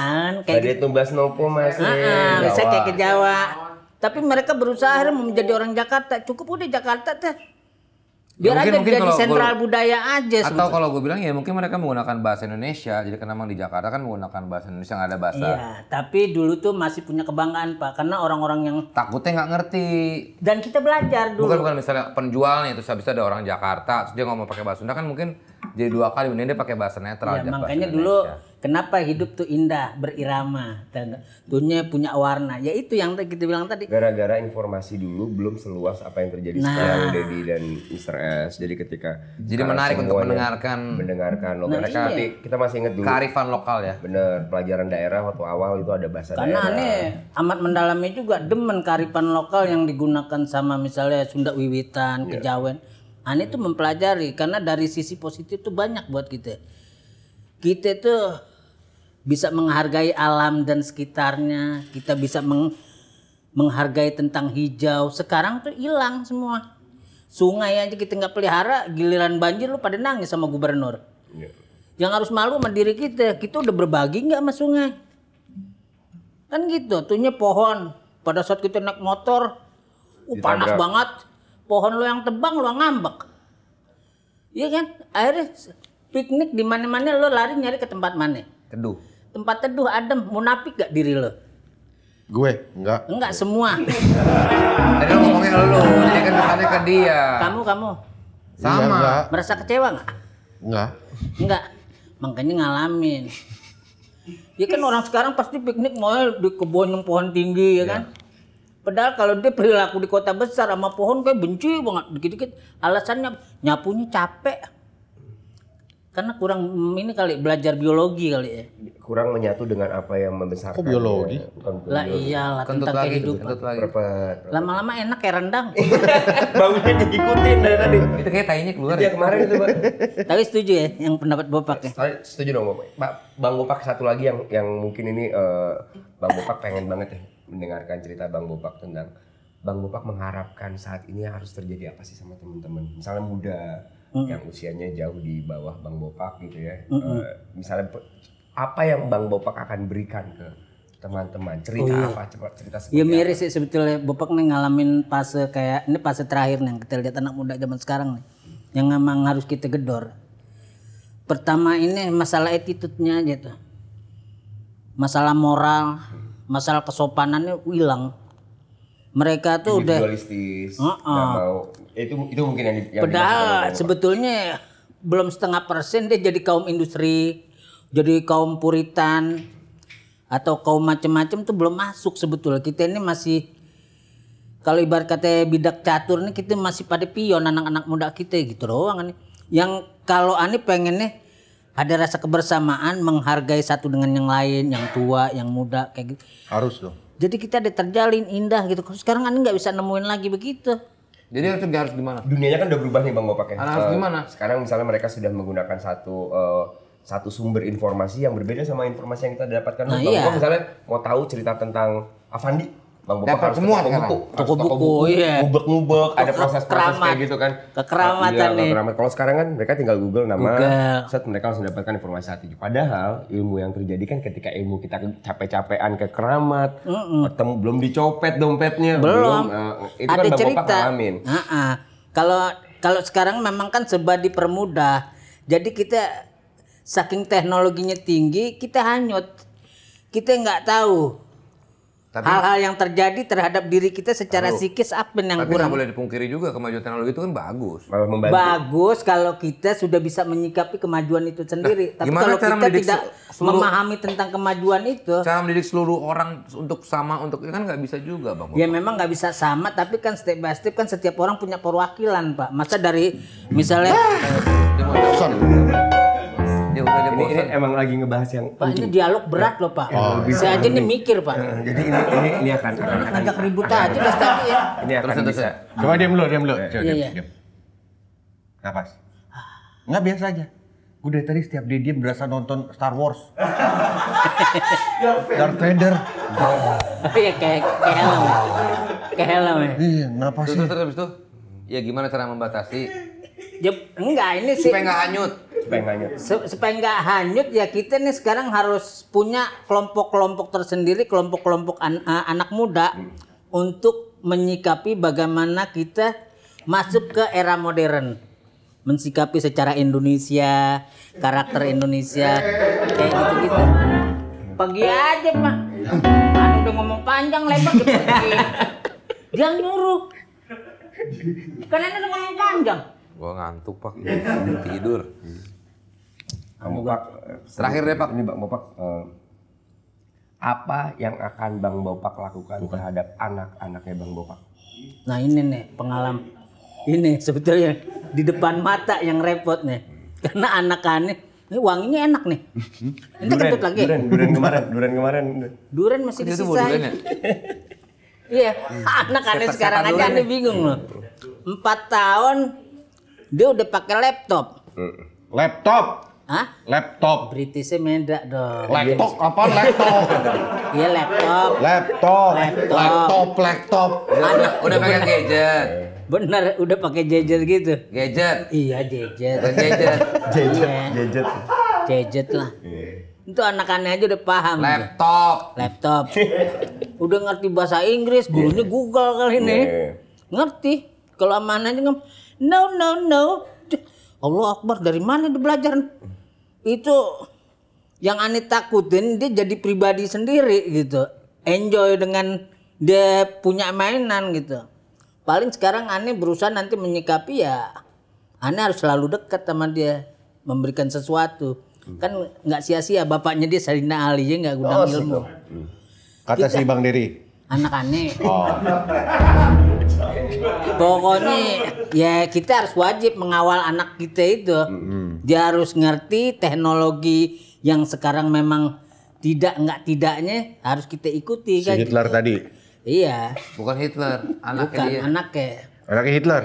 Speaker 1: kayak badai gitu.
Speaker 5: tumbas nopo masih. Ah, ah, iya, kayak ke
Speaker 1: Jawa. Tapi mereka berusaha akhirnya menjadi orang Jakarta. Cukup udah Jakarta teh. Biar mungkin, aja mungkin jadi sentral gua, budaya aja. Atau sebetulnya.
Speaker 4: kalau gue bilang ya mungkin mereka menggunakan bahasa Indonesia. Jadi karena memang di Jakarta kan menggunakan
Speaker 1: bahasa Indonesia nggak ada bahasa. Iya, tapi dulu tuh masih punya kebanggaan Pak. Karena orang-orang yang... Takutnya nggak ngerti. Dan kita belajar dulu. Bukan, bukan
Speaker 4: misalnya penjualnya itu habis ada orang Jakarta. Terus dia ngomong
Speaker 1: pakai bahasa Sunda kan mungkin jadi dua kali ini dia pakai bahasa netral ya, makanya dulu kenapa hidup tuh indah berirama dunia punya warna ya itu yang kita bilang tadi gara-gara
Speaker 5: informasi dulu belum seluas apa yang terjadi nah. sekarang Dedi dan Mr. S jadi ketika jadi menarik untuk mendengarkan
Speaker 4: mendengarkan nah,
Speaker 5: lokal nah, iya. kita masih ingat dulu kearifan lokal ya bener pelajaran daerah waktu awal itu ada bahasa karena daerah karena aneh
Speaker 1: amat mendalami juga demen kearifan lokal yang digunakan sama misalnya Sunda Wiwitan yeah. Kejawen Ani nah, tuh mempelajari karena dari sisi positif tuh banyak buat kita. Kita tuh bisa menghargai alam dan sekitarnya, kita bisa meng menghargai tentang hijau. Sekarang tuh hilang semua. Sungai aja kita nggak pelihara, giliran banjir lu pada nangis sama gubernur. Yeah. Yang harus malu mandiri kita, kita udah berbagi nggak sama sungai? Kan gitu, tuhnya pohon. Pada saat kita naik motor, uh, panas banget, pohon lo yang tebang lo ngambek iya kan akhirnya piknik di mana-mana lo lari nyari ke tempat mana teduh tempat teduh adem munafik gak diri lo gue enggak enggak semua (laughs) tadi lo ngomongin lo jadi kan kesannya ke dia kamu kamu sama iya, enggak. merasa kecewa gak? enggak enggak makanya ngalamin ya kan orang sekarang pasti piknik mau di kebun yang pohon tinggi ya, ya. kan Padahal kalau dia perilaku di kota besar sama pohon kayak benci banget dikit-dikit. Alasannya nyapunya capek. Karena kurang ini kali belajar biologi kali ya. Kurang menyatu dengan apa yang membesarkan. Kok biologi? Ya. Lah iyalah kentut tentang lagi, kehidupan. Kentut Lama-lama enak kayak rendang.
Speaker 5: (laughs) Bangunnya diikutin dari tadi. Itu kayak tainya keluar ya. kemarin itu, Pak. Tapi setuju ya yang pendapat Bopak ya? Setuju dong, Bopak. Bang bapak satu lagi yang yang mungkin ini uh, Bang Bopak pengen banget ya mendengarkan cerita Bang Bopak tentang Bang Bopak mengharapkan saat ini harus terjadi apa sih sama teman-teman? Misalnya muda hmm. yang usianya jauh di bawah Bang Bopak gitu ya. hmm Uh, misalnya apa yang Bang Bopak akan berikan ke teman-teman? Cerita oh, iya. apa? Coba cerita iya, seperti Ya
Speaker 1: miris sih sebetulnya Bopak nih ngalamin fase kayak ini fase terakhir nih kita lihat anak muda zaman sekarang nih. Yang memang harus kita gedor. Pertama ini masalah attitude-nya aja tuh. Masalah moral masalah kesopanannya hilang mereka tuh udah
Speaker 5: uh -uh. itu itu mungkin yang, yang padahal
Speaker 1: sebetulnya belum setengah persen dia jadi kaum industri jadi kaum puritan atau kaum macam-macam tuh belum masuk sebetulnya kita ini masih kalau ibarat kata bidak catur nih kita masih pada pion anak-anak muda kita gitu loh nih yang kalau aneh pengennya ada rasa kebersamaan menghargai satu dengan yang lain yang tua yang muda kayak gitu harus dong jadi kita ada terjalin indah gitu sekarang kan nggak bisa nemuin lagi begitu jadi harus harus gimana
Speaker 5: dunianya kan udah berubah nih bang Gopak ya harus uh, gimana sekarang misalnya mereka sudah menggunakan satu uh, satu sumber informasi yang berbeda sama informasi yang kita dapatkan nah, bang iya. misalnya mau tahu cerita tentang Avandi Bang Bapak dapat semua toko buku. Toko buku, iya. Ngubek-ngubek, ada proses-proses kayak gitu kan. Kekeramatan iya, nih. Keramat. Kalau sekarang kan mereka tinggal Google nama, Google. set mereka langsung dapatkan informasi saat itu. Padahal ilmu yang terjadi kan ketika
Speaker 1: ilmu kita capek capekan ke keramat, ketemu belum dicopet dompetnya, belum. belum uh, itu kan ada kan Bang cerita. Bapak ngalamin. Kalau kalau sekarang memang kan serba dipermudah. Jadi kita saking teknologinya tinggi, kita hanyut. Kita nggak tahu hal-hal yang terjadi terhadap diri kita secara psikis apa yang tapi kurang? Tapi boleh
Speaker 4: dipungkiri juga kemajuan teknologi itu kan bagus. Bagus
Speaker 1: kalau kita sudah bisa menyikapi kemajuan itu sendiri. Nah, tapi kalau kita tidak seluruh, memahami tentang kemajuan itu, cara mendidik seluruh orang untuk sama untuk ya kan nggak bisa juga, bang. Ya memang nggak bisa sama, tapi kan step by step kan setiap orang punya perwakilan, pak. Masa dari misalnya aja iya, udah dia ini, bosan. ini emang lagi ngebahas yang Pak, ini dialog berat loh Pak. Oh, bisa saya aja nih mikir Pak. Uh,
Speaker 3: jadi ini ini ini akan akan ngajak
Speaker 1: ribut aja dari tadi ya.
Speaker 3: Ini akan terus, bisa. Terus. Coba diam dulu, diam dulu. Iya. Coba diam, iya, diam. Napas. Enggak biasa aja. Gue dari tadi setiap dia diam berasa nonton Star Wars.
Speaker 1: (laughs) Darth Vader. Iya kayak kayak helm. Kayak
Speaker 4: helm ya. Iya, napas. Terus terus habis itu. Ya gimana cara membatasi?
Speaker 1: Ya enggak, ini sih. Supaya enggak hanyut supaya nggak hanyut. ya kita nih sekarang harus punya kelompok-kelompok tersendiri, kelompok-kelompok an anak muda hmm. untuk menyikapi bagaimana kita masuk ke era modern mensikapi secara Indonesia, karakter Indonesia, kayak gitu-gitu. pagi aja, Pak. Kan udah ngomong panjang lebar gitu Dia nyuruh. Kan udah ngomong panjang.
Speaker 4: Gua ngantuk, Pak.
Speaker 5: Tidur. Kamu gak eh, terakhir deh Pak. Ini Bang Bopak. uh,
Speaker 1: apa yang akan Bang Bopak lakukan Bukan. terhadap anak-anaknya Bang Bopak? Nah ini nih pengalaman ini sebetulnya di depan mata yang repot nih karena anak-anak ini wanginya enak nih. Hmm? Ini kentut lagi. Duren, duren
Speaker 5: kemarin, duren kemarin. Duren masih sisa. Ya? (laughs)
Speaker 1: Iya, anak aneh sekarang aja ya? aneh bingung loh. Empat tahun dia udah pakai laptop. Laptop? Hah? Laptop. Britisnya meda dong. Laptop apa laptop? Iya laptop. Laptop. Laptop. Laptop. laptop. Udah, iya, udah pakai gadget. Bener, udah pakai gadget gitu. Gadget. Iya gadget. Gadget. Iya. gadget. Gadget. Gadget lah. Iya. Itu anak anak aja udah paham. Laptop. Laptop. (laughs) udah ngerti bahasa Inggris, gurunya Google kali ini. Ngerti. Kalau amanahnya ngom, no no no. Allah Akbar dari mana dia belajar? itu yang aneh takutin dia jadi pribadi sendiri gitu enjoy dengan dia punya mainan gitu paling sekarang aneh berusaha nanti menyikapi ya aneh harus selalu dekat sama dia memberikan sesuatu hmm. kan nggak sia-sia bapaknya dia Sarina Ali ya nggak guna oh, ilmu hmm. kata si Bang Diri anak aneh oh. Pokoknya ya kita harus wajib mengawal anak kita itu. -hmm. Dia harus ngerti teknologi yang sekarang memang tidak nggak tidaknya harus kita ikuti si kan. Hitler gitu. tadi. Iya. Bukan Hitler, anaknya Bukan, dia. anaknya. anak Hitler.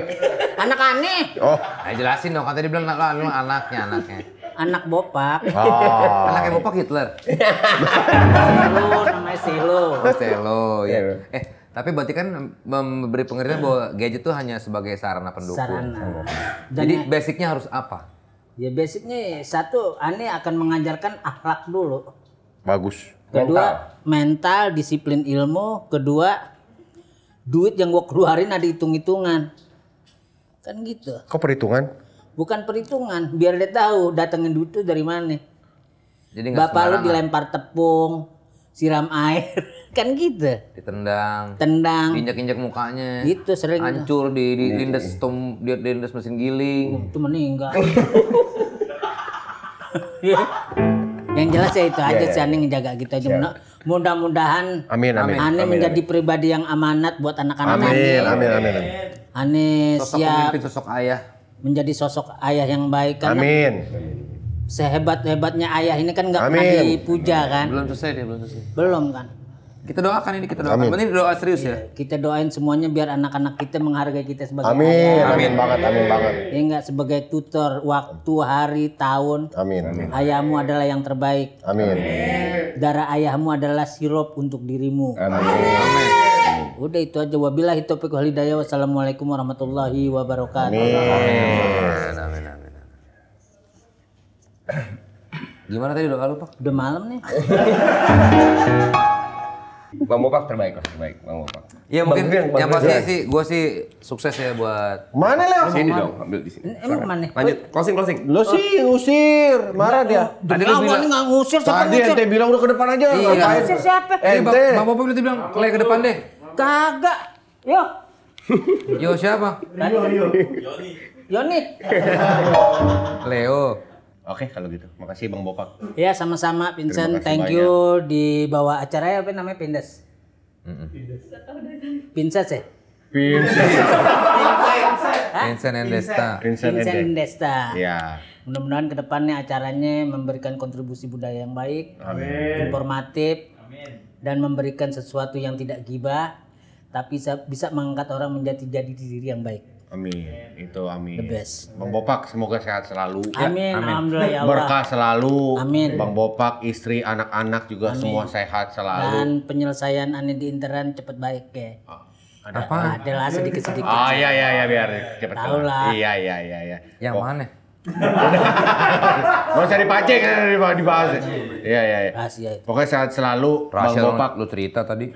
Speaker 1: Anak aneh.
Speaker 3: Oh. Nah, jelasin dong, kan tadi bilang
Speaker 4: anak lu anaknya, anaknya. Anak bopak. Oh. Anaknya bopak Hitler. Selo namanya Selo. silo oh, Selo, ya. Iya. Eh, tapi berarti kan memberi pengertian bahwa gadget itu hanya sebagai sarana pendukung. Sarana. Jadi basicnya harus apa?
Speaker 1: Ya basicnya satu, ani akan mengajarkan akhlak dulu. Bagus. Kedua, mental, mental disiplin ilmu. Kedua, duit yang gua keluarin ada hitung-hitungan. Kan gitu.
Speaker 3: Kok perhitungan?
Speaker 1: Bukan perhitungan, biar dia tahu datangin duit itu dari mana. Jadi Bapak lu dilempar tepung, siram air kan gitu ditendang tendang injak injak mukanya gitu sering hancur
Speaker 4: di, di iya, lindes iya. tom di lindes mesin giling oh, itu meninggal
Speaker 1: (laughs)
Speaker 4: yang jelas ya itu aja yeah, iya, sih
Speaker 1: Ani ngejaga kita aja yeah. mudah-mudahan amin, amin. Ani menjadi amin. pribadi yang amanat buat anak-anak amin, amin, amin amin amin Ani siap sosok ayah menjadi sosok ayah yang baik kan amin sehebat hebatnya ayah ini kan nggak pernah dipuja kan belum selesai dia belum selesai belum kan kita doakan ini, kita doakan. Amin. Ini doa serius ya. Iya, kita doain semuanya biar anak-anak kita menghargai kita sebagai amin. Ayah. Amin. amin banget, amin banget. Ya enggak sebagai tutor waktu, hari, tahun. Amin. amin. Ayahmu adalah yang terbaik. Amin. amin. Darah ayahmu adalah sirup untuk dirimu. Amin. amin. Udah itu aja wabillahi taufiq wal hidayah. Wassalamualaikum warahmatullahi wabarakatuh. Amin.
Speaker 4: Amin. amin. Gimana tadi doa lu, Pak? Udah malam nih. (laughs) Bang Bopak terbaik lah, terbaik Bang Bopak. Iya mungkin Bang, yang pasti terbaik. sih gue sih sukses ya buat
Speaker 1: Mana lah? Sini dong, ambil di sini. Emang mana?
Speaker 4: Lanjut, closing
Speaker 3: closing. Lo sih usir marah dia. Tadi lo bilang nggak ngusir siapa Tadi ente bilang udah ke depan aja.
Speaker 1: Iya, ngusir siapa? Ente. Eh, Bang
Speaker 3: Bopak udah bilang
Speaker 4: kalian ke depan deh.
Speaker 1: Kagak. Yo.
Speaker 4: Yo siapa? Yo, yo.
Speaker 1: Yoni. Yoni.
Speaker 3: Leo. Oke kalau gitu. Makasih Bang Bopak.
Speaker 1: Iya sama-sama Vincent. Thank banyak. you di bawah acaranya apa namanya Pindes. Mm -mm. Pindes ya? Vincent. Vincent Endesta. Vincent Endesta. Iya. Mudah-mudahan kedepannya acaranya memberikan kontribusi budaya yang baik, Amin. informatif, Amin. dan memberikan sesuatu yang tidak gibah, tapi bisa mengangkat orang menjadi jadi diri yang baik.
Speaker 3: Amin. Itu amin. The best. Bang Bopak semoga sehat selalu. Amin. Ya, amin. Alhamdulillah ya Allah. Berkah selalu. Amin. Bang Bopak, istri, anak-anak juga amin. semua sehat selalu. Dan
Speaker 1: penyelesaian aneh di internet cepat baik ya. Oh. Ada apa? Ada lah sedikit-sedikit. Oh iya iya iya biar cepat. Tahu lah. Iya
Speaker 3: iya iya iya. Yang oh. mana?
Speaker 1: Gak usah dipacek
Speaker 3: kan dibahas. Iya iya iya. Pokoknya sehat selalu Rahasia Bang Bopak. Lu cerita tadi.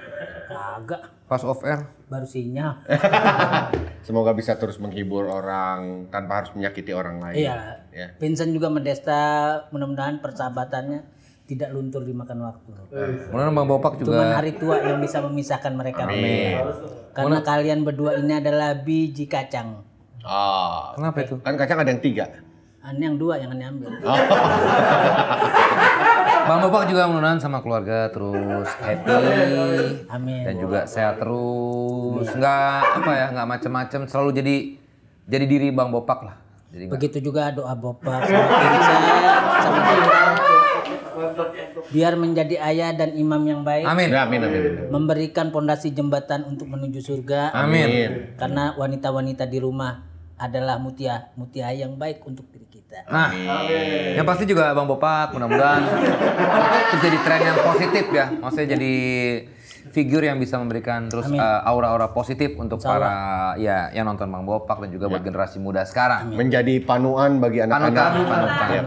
Speaker 1: Kagak pas off air baru sinyal (laughs)
Speaker 3: semoga bisa terus menghibur orang tanpa harus menyakiti orang lain iya ya.
Speaker 1: Vincent juga mendesta, mudah-mudahan persahabatannya tidak luntur dimakan waktu. Iya.
Speaker 3: Mudah-mudahan Bang Bopak juga. Cuma hari
Speaker 1: tua yang bisa memisahkan mereka. Amin. Karena Mula... kalian berdua ini adalah biji kacang. Oh. Kenapa itu? Kan kacang ada yang tiga. Ah, ini yang dua yang ini ambil. Oh. (laughs) Bang Bopak juga mudah sama
Speaker 4: keluarga terus happy. Amin. Dan juga sehat terus. Enggak apa ya, enggak macam-macam Selalu jadi jadi diri Bang Bopak lah. Jadi Begitu gak. juga doa
Speaker 1: Bopak sama Biar menjadi ayah dan imam yang baik. Amin. Ya, amin. amin. Memberikan pondasi jembatan untuk menuju surga. Amin. amin. Karena wanita-wanita di rumah adalah mutia, mutia yang baik untuk diri
Speaker 4: kita. Nah, Amin. yang pasti juga Bang Bopak mudah-mudahan jadi tren yang positif ya. Maksudnya jadi figur yang bisa memberikan terus eh, aura-aura uh, positif untuk Insya para ya yang nonton Bang Bopak dan juga ya. buat generasi muda sekarang. Amin. Menjadi panuan bagi anak-anak. Iya,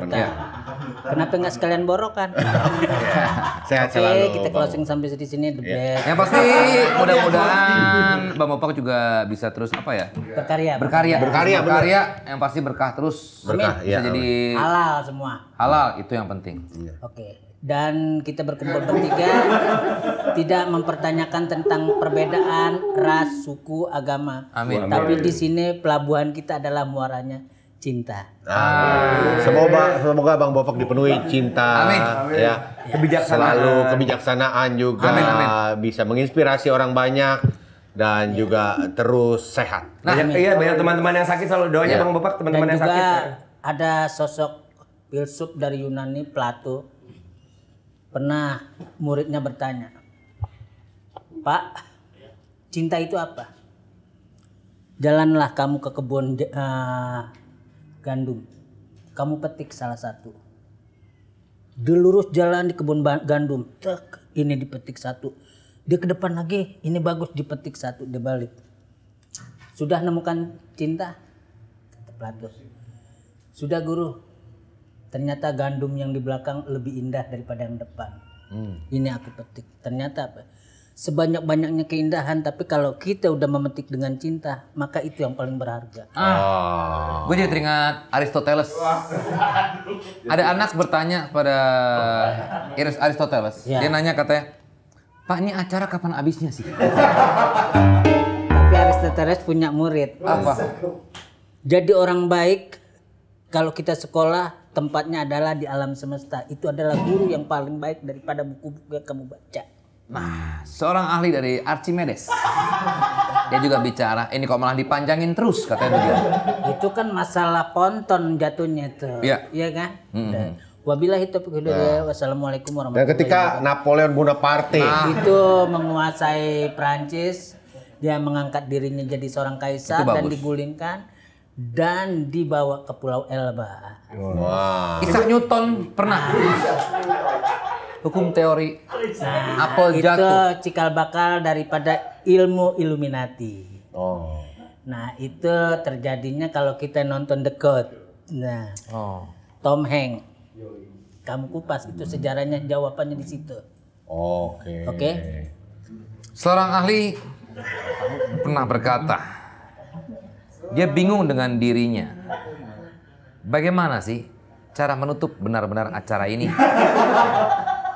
Speaker 1: Kenapa nggak sekalian borokan? (laughs) Iya.
Speaker 4: Sehat Oke, kita closing
Speaker 1: sampai di sini the iya. best. Yang pasti (laughs) mudah-mudahan
Speaker 4: Bang Bopak juga bisa terus apa ya?
Speaker 1: Berkarya. Berkarya. Berkarya. Berkarya. Yang pasti berkah terus. Berkah. Ya, jadi halal semua.
Speaker 4: Halal itu yang penting. Oke
Speaker 1: dan kita berkumpul bertiga tidak mempertanyakan tentang perbedaan ras, suku, agama. Amin. Tapi di sini pelabuhan kita adalah muaranya cinta.
Speaker 3: Ah. Semoga semoga Bang Bopak dipenuhi cinta. Amin. Ya. Kebijaksanaan. Selalu kebijaksanaan juga amin, amin. bisa menginspirasi orang banyak dan iya. juga terus sehat. Nah, Amin. iya banyak teman-teman yang sakit selalu doanya ya. Bang Bapak teman-teman yang sakit.
Speaker 1: Ada sosok filsuf dari Yunani Plato Pernah muridnya bertanya, Pak, cinta itu apa? Jalanlah kamu ke kebun uh, gandum. Kamu petik salah satu. Di lurus jalan di kebun gandum. Tek, ini dipetik satu. Di ke depan lagi, ini bagus dipetik satu, dia balik. Sudah nemukan cinta? Kata Plato. Sudah guru, Ternyata gandum yang di belakang lebih indah daripada yang depan. Hmm. Ini aku petik. Ternyata apa? Sebanyak-banyaknya keindahan, tapi kalau kita udah memetik dengan cinta, maka itu yang paling berharga.
Speaker 4: Ah. Oh. Ah. Gue jadi teringat Aristoteles. Ada anak bertanya pada Iris Aristoteles. Ya. Dia
Speaker 1: nanya katanya,
Speaker 4: Pak ini acara kapan habisnya sih? Tapi
Speaker 1: Aristoteles punya murid. Apa? Jadi orang baik kalau kita sekolah tempatnya adalah di alam semesta. Itu adalah guru yang paling baik daripada buku-buku yang kamu baca. Nah, seorang ahli dari Archimedes. Dia juga bicara, ini kok malah dipanjangin terus katanya begitu. Itu kan masalah ponton jatuhnya itu. Iya. Iya kan? Mm -hmm. Wabillahi taufiq hidayah. Iya. Wassalamualaikum warahmatullahi wabarakatuh. ketika
Speaker 3: Napoleon Bonaparte nah. itu
Speaker 1: menguasai Prancis, dia mengangkat dirinya jadi seorang kaisar dan digulingkan dan dibawa ke Pulau Elba. Wow. Isaac Newton pernah. Ah. Hukum teori.
Speaker 4: Nah, Apel itu jatuh.
Speaker 1: cikal bakal daripada ilmu Illuminati. Oh. Nah, itu terjadinya kalau kita nonton The Code. Nah. Oh. Tom Hanks. Kamu kupas itu sejarahnya jawabannya di situ.
Speaker 4: Oh, oke. Okay. Oke. Okay? Seorang ahli pernah berkata, dia bingung dengan dirinya. Bagaimana sih cara menutup benar-benar acara ini?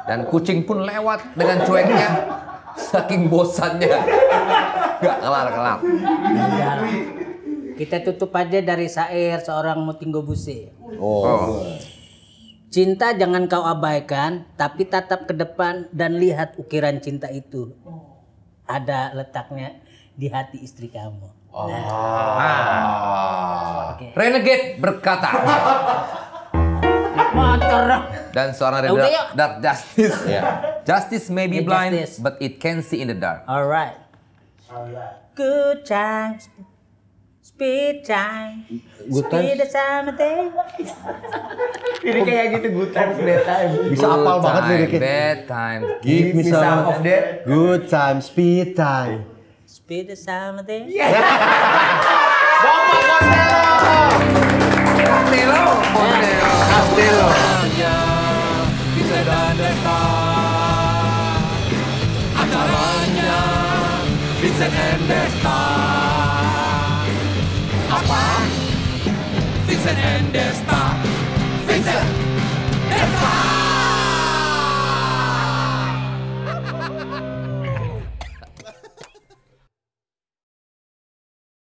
Speaker 4: Dan kucing pun
Speaker 1: lewat dengan cueknya
Speaker 4: saking bosannya. Gak kelar-kelar.
Speaker 1: Iya. Kita tutup aja dari sair seorang Mutinggo Buse. Oh. oh. Cinta jangan kau abaikan, tapi tatap ke depan dan lihat ukiran cinta itu. Ada letaknya di hati istri kamu. Oh. Ah. Renegade berkata. Motor.
Speaker 4: Dan seorang okay, ya redar, dark justice. Yeah. Justice may be blind, justice. but it can see in the dark. Alright.
Speaker 1: Good times. Speed time. Good time. Speed the time of day. Ini kayak gitu good times bad time. Bisa apal
Speaker 3: banget liriknya.
Speaker 4: Bad time.
Speaker 3: Give me some of that. Good time, speed time
Speaker 1: speed something?
Speaker 2: Yeah. Bapak Costello. Costello. Costello.
Speaker 3: Costello. Bisa datang. Acaranya bisa endesta. Apa? Endesta.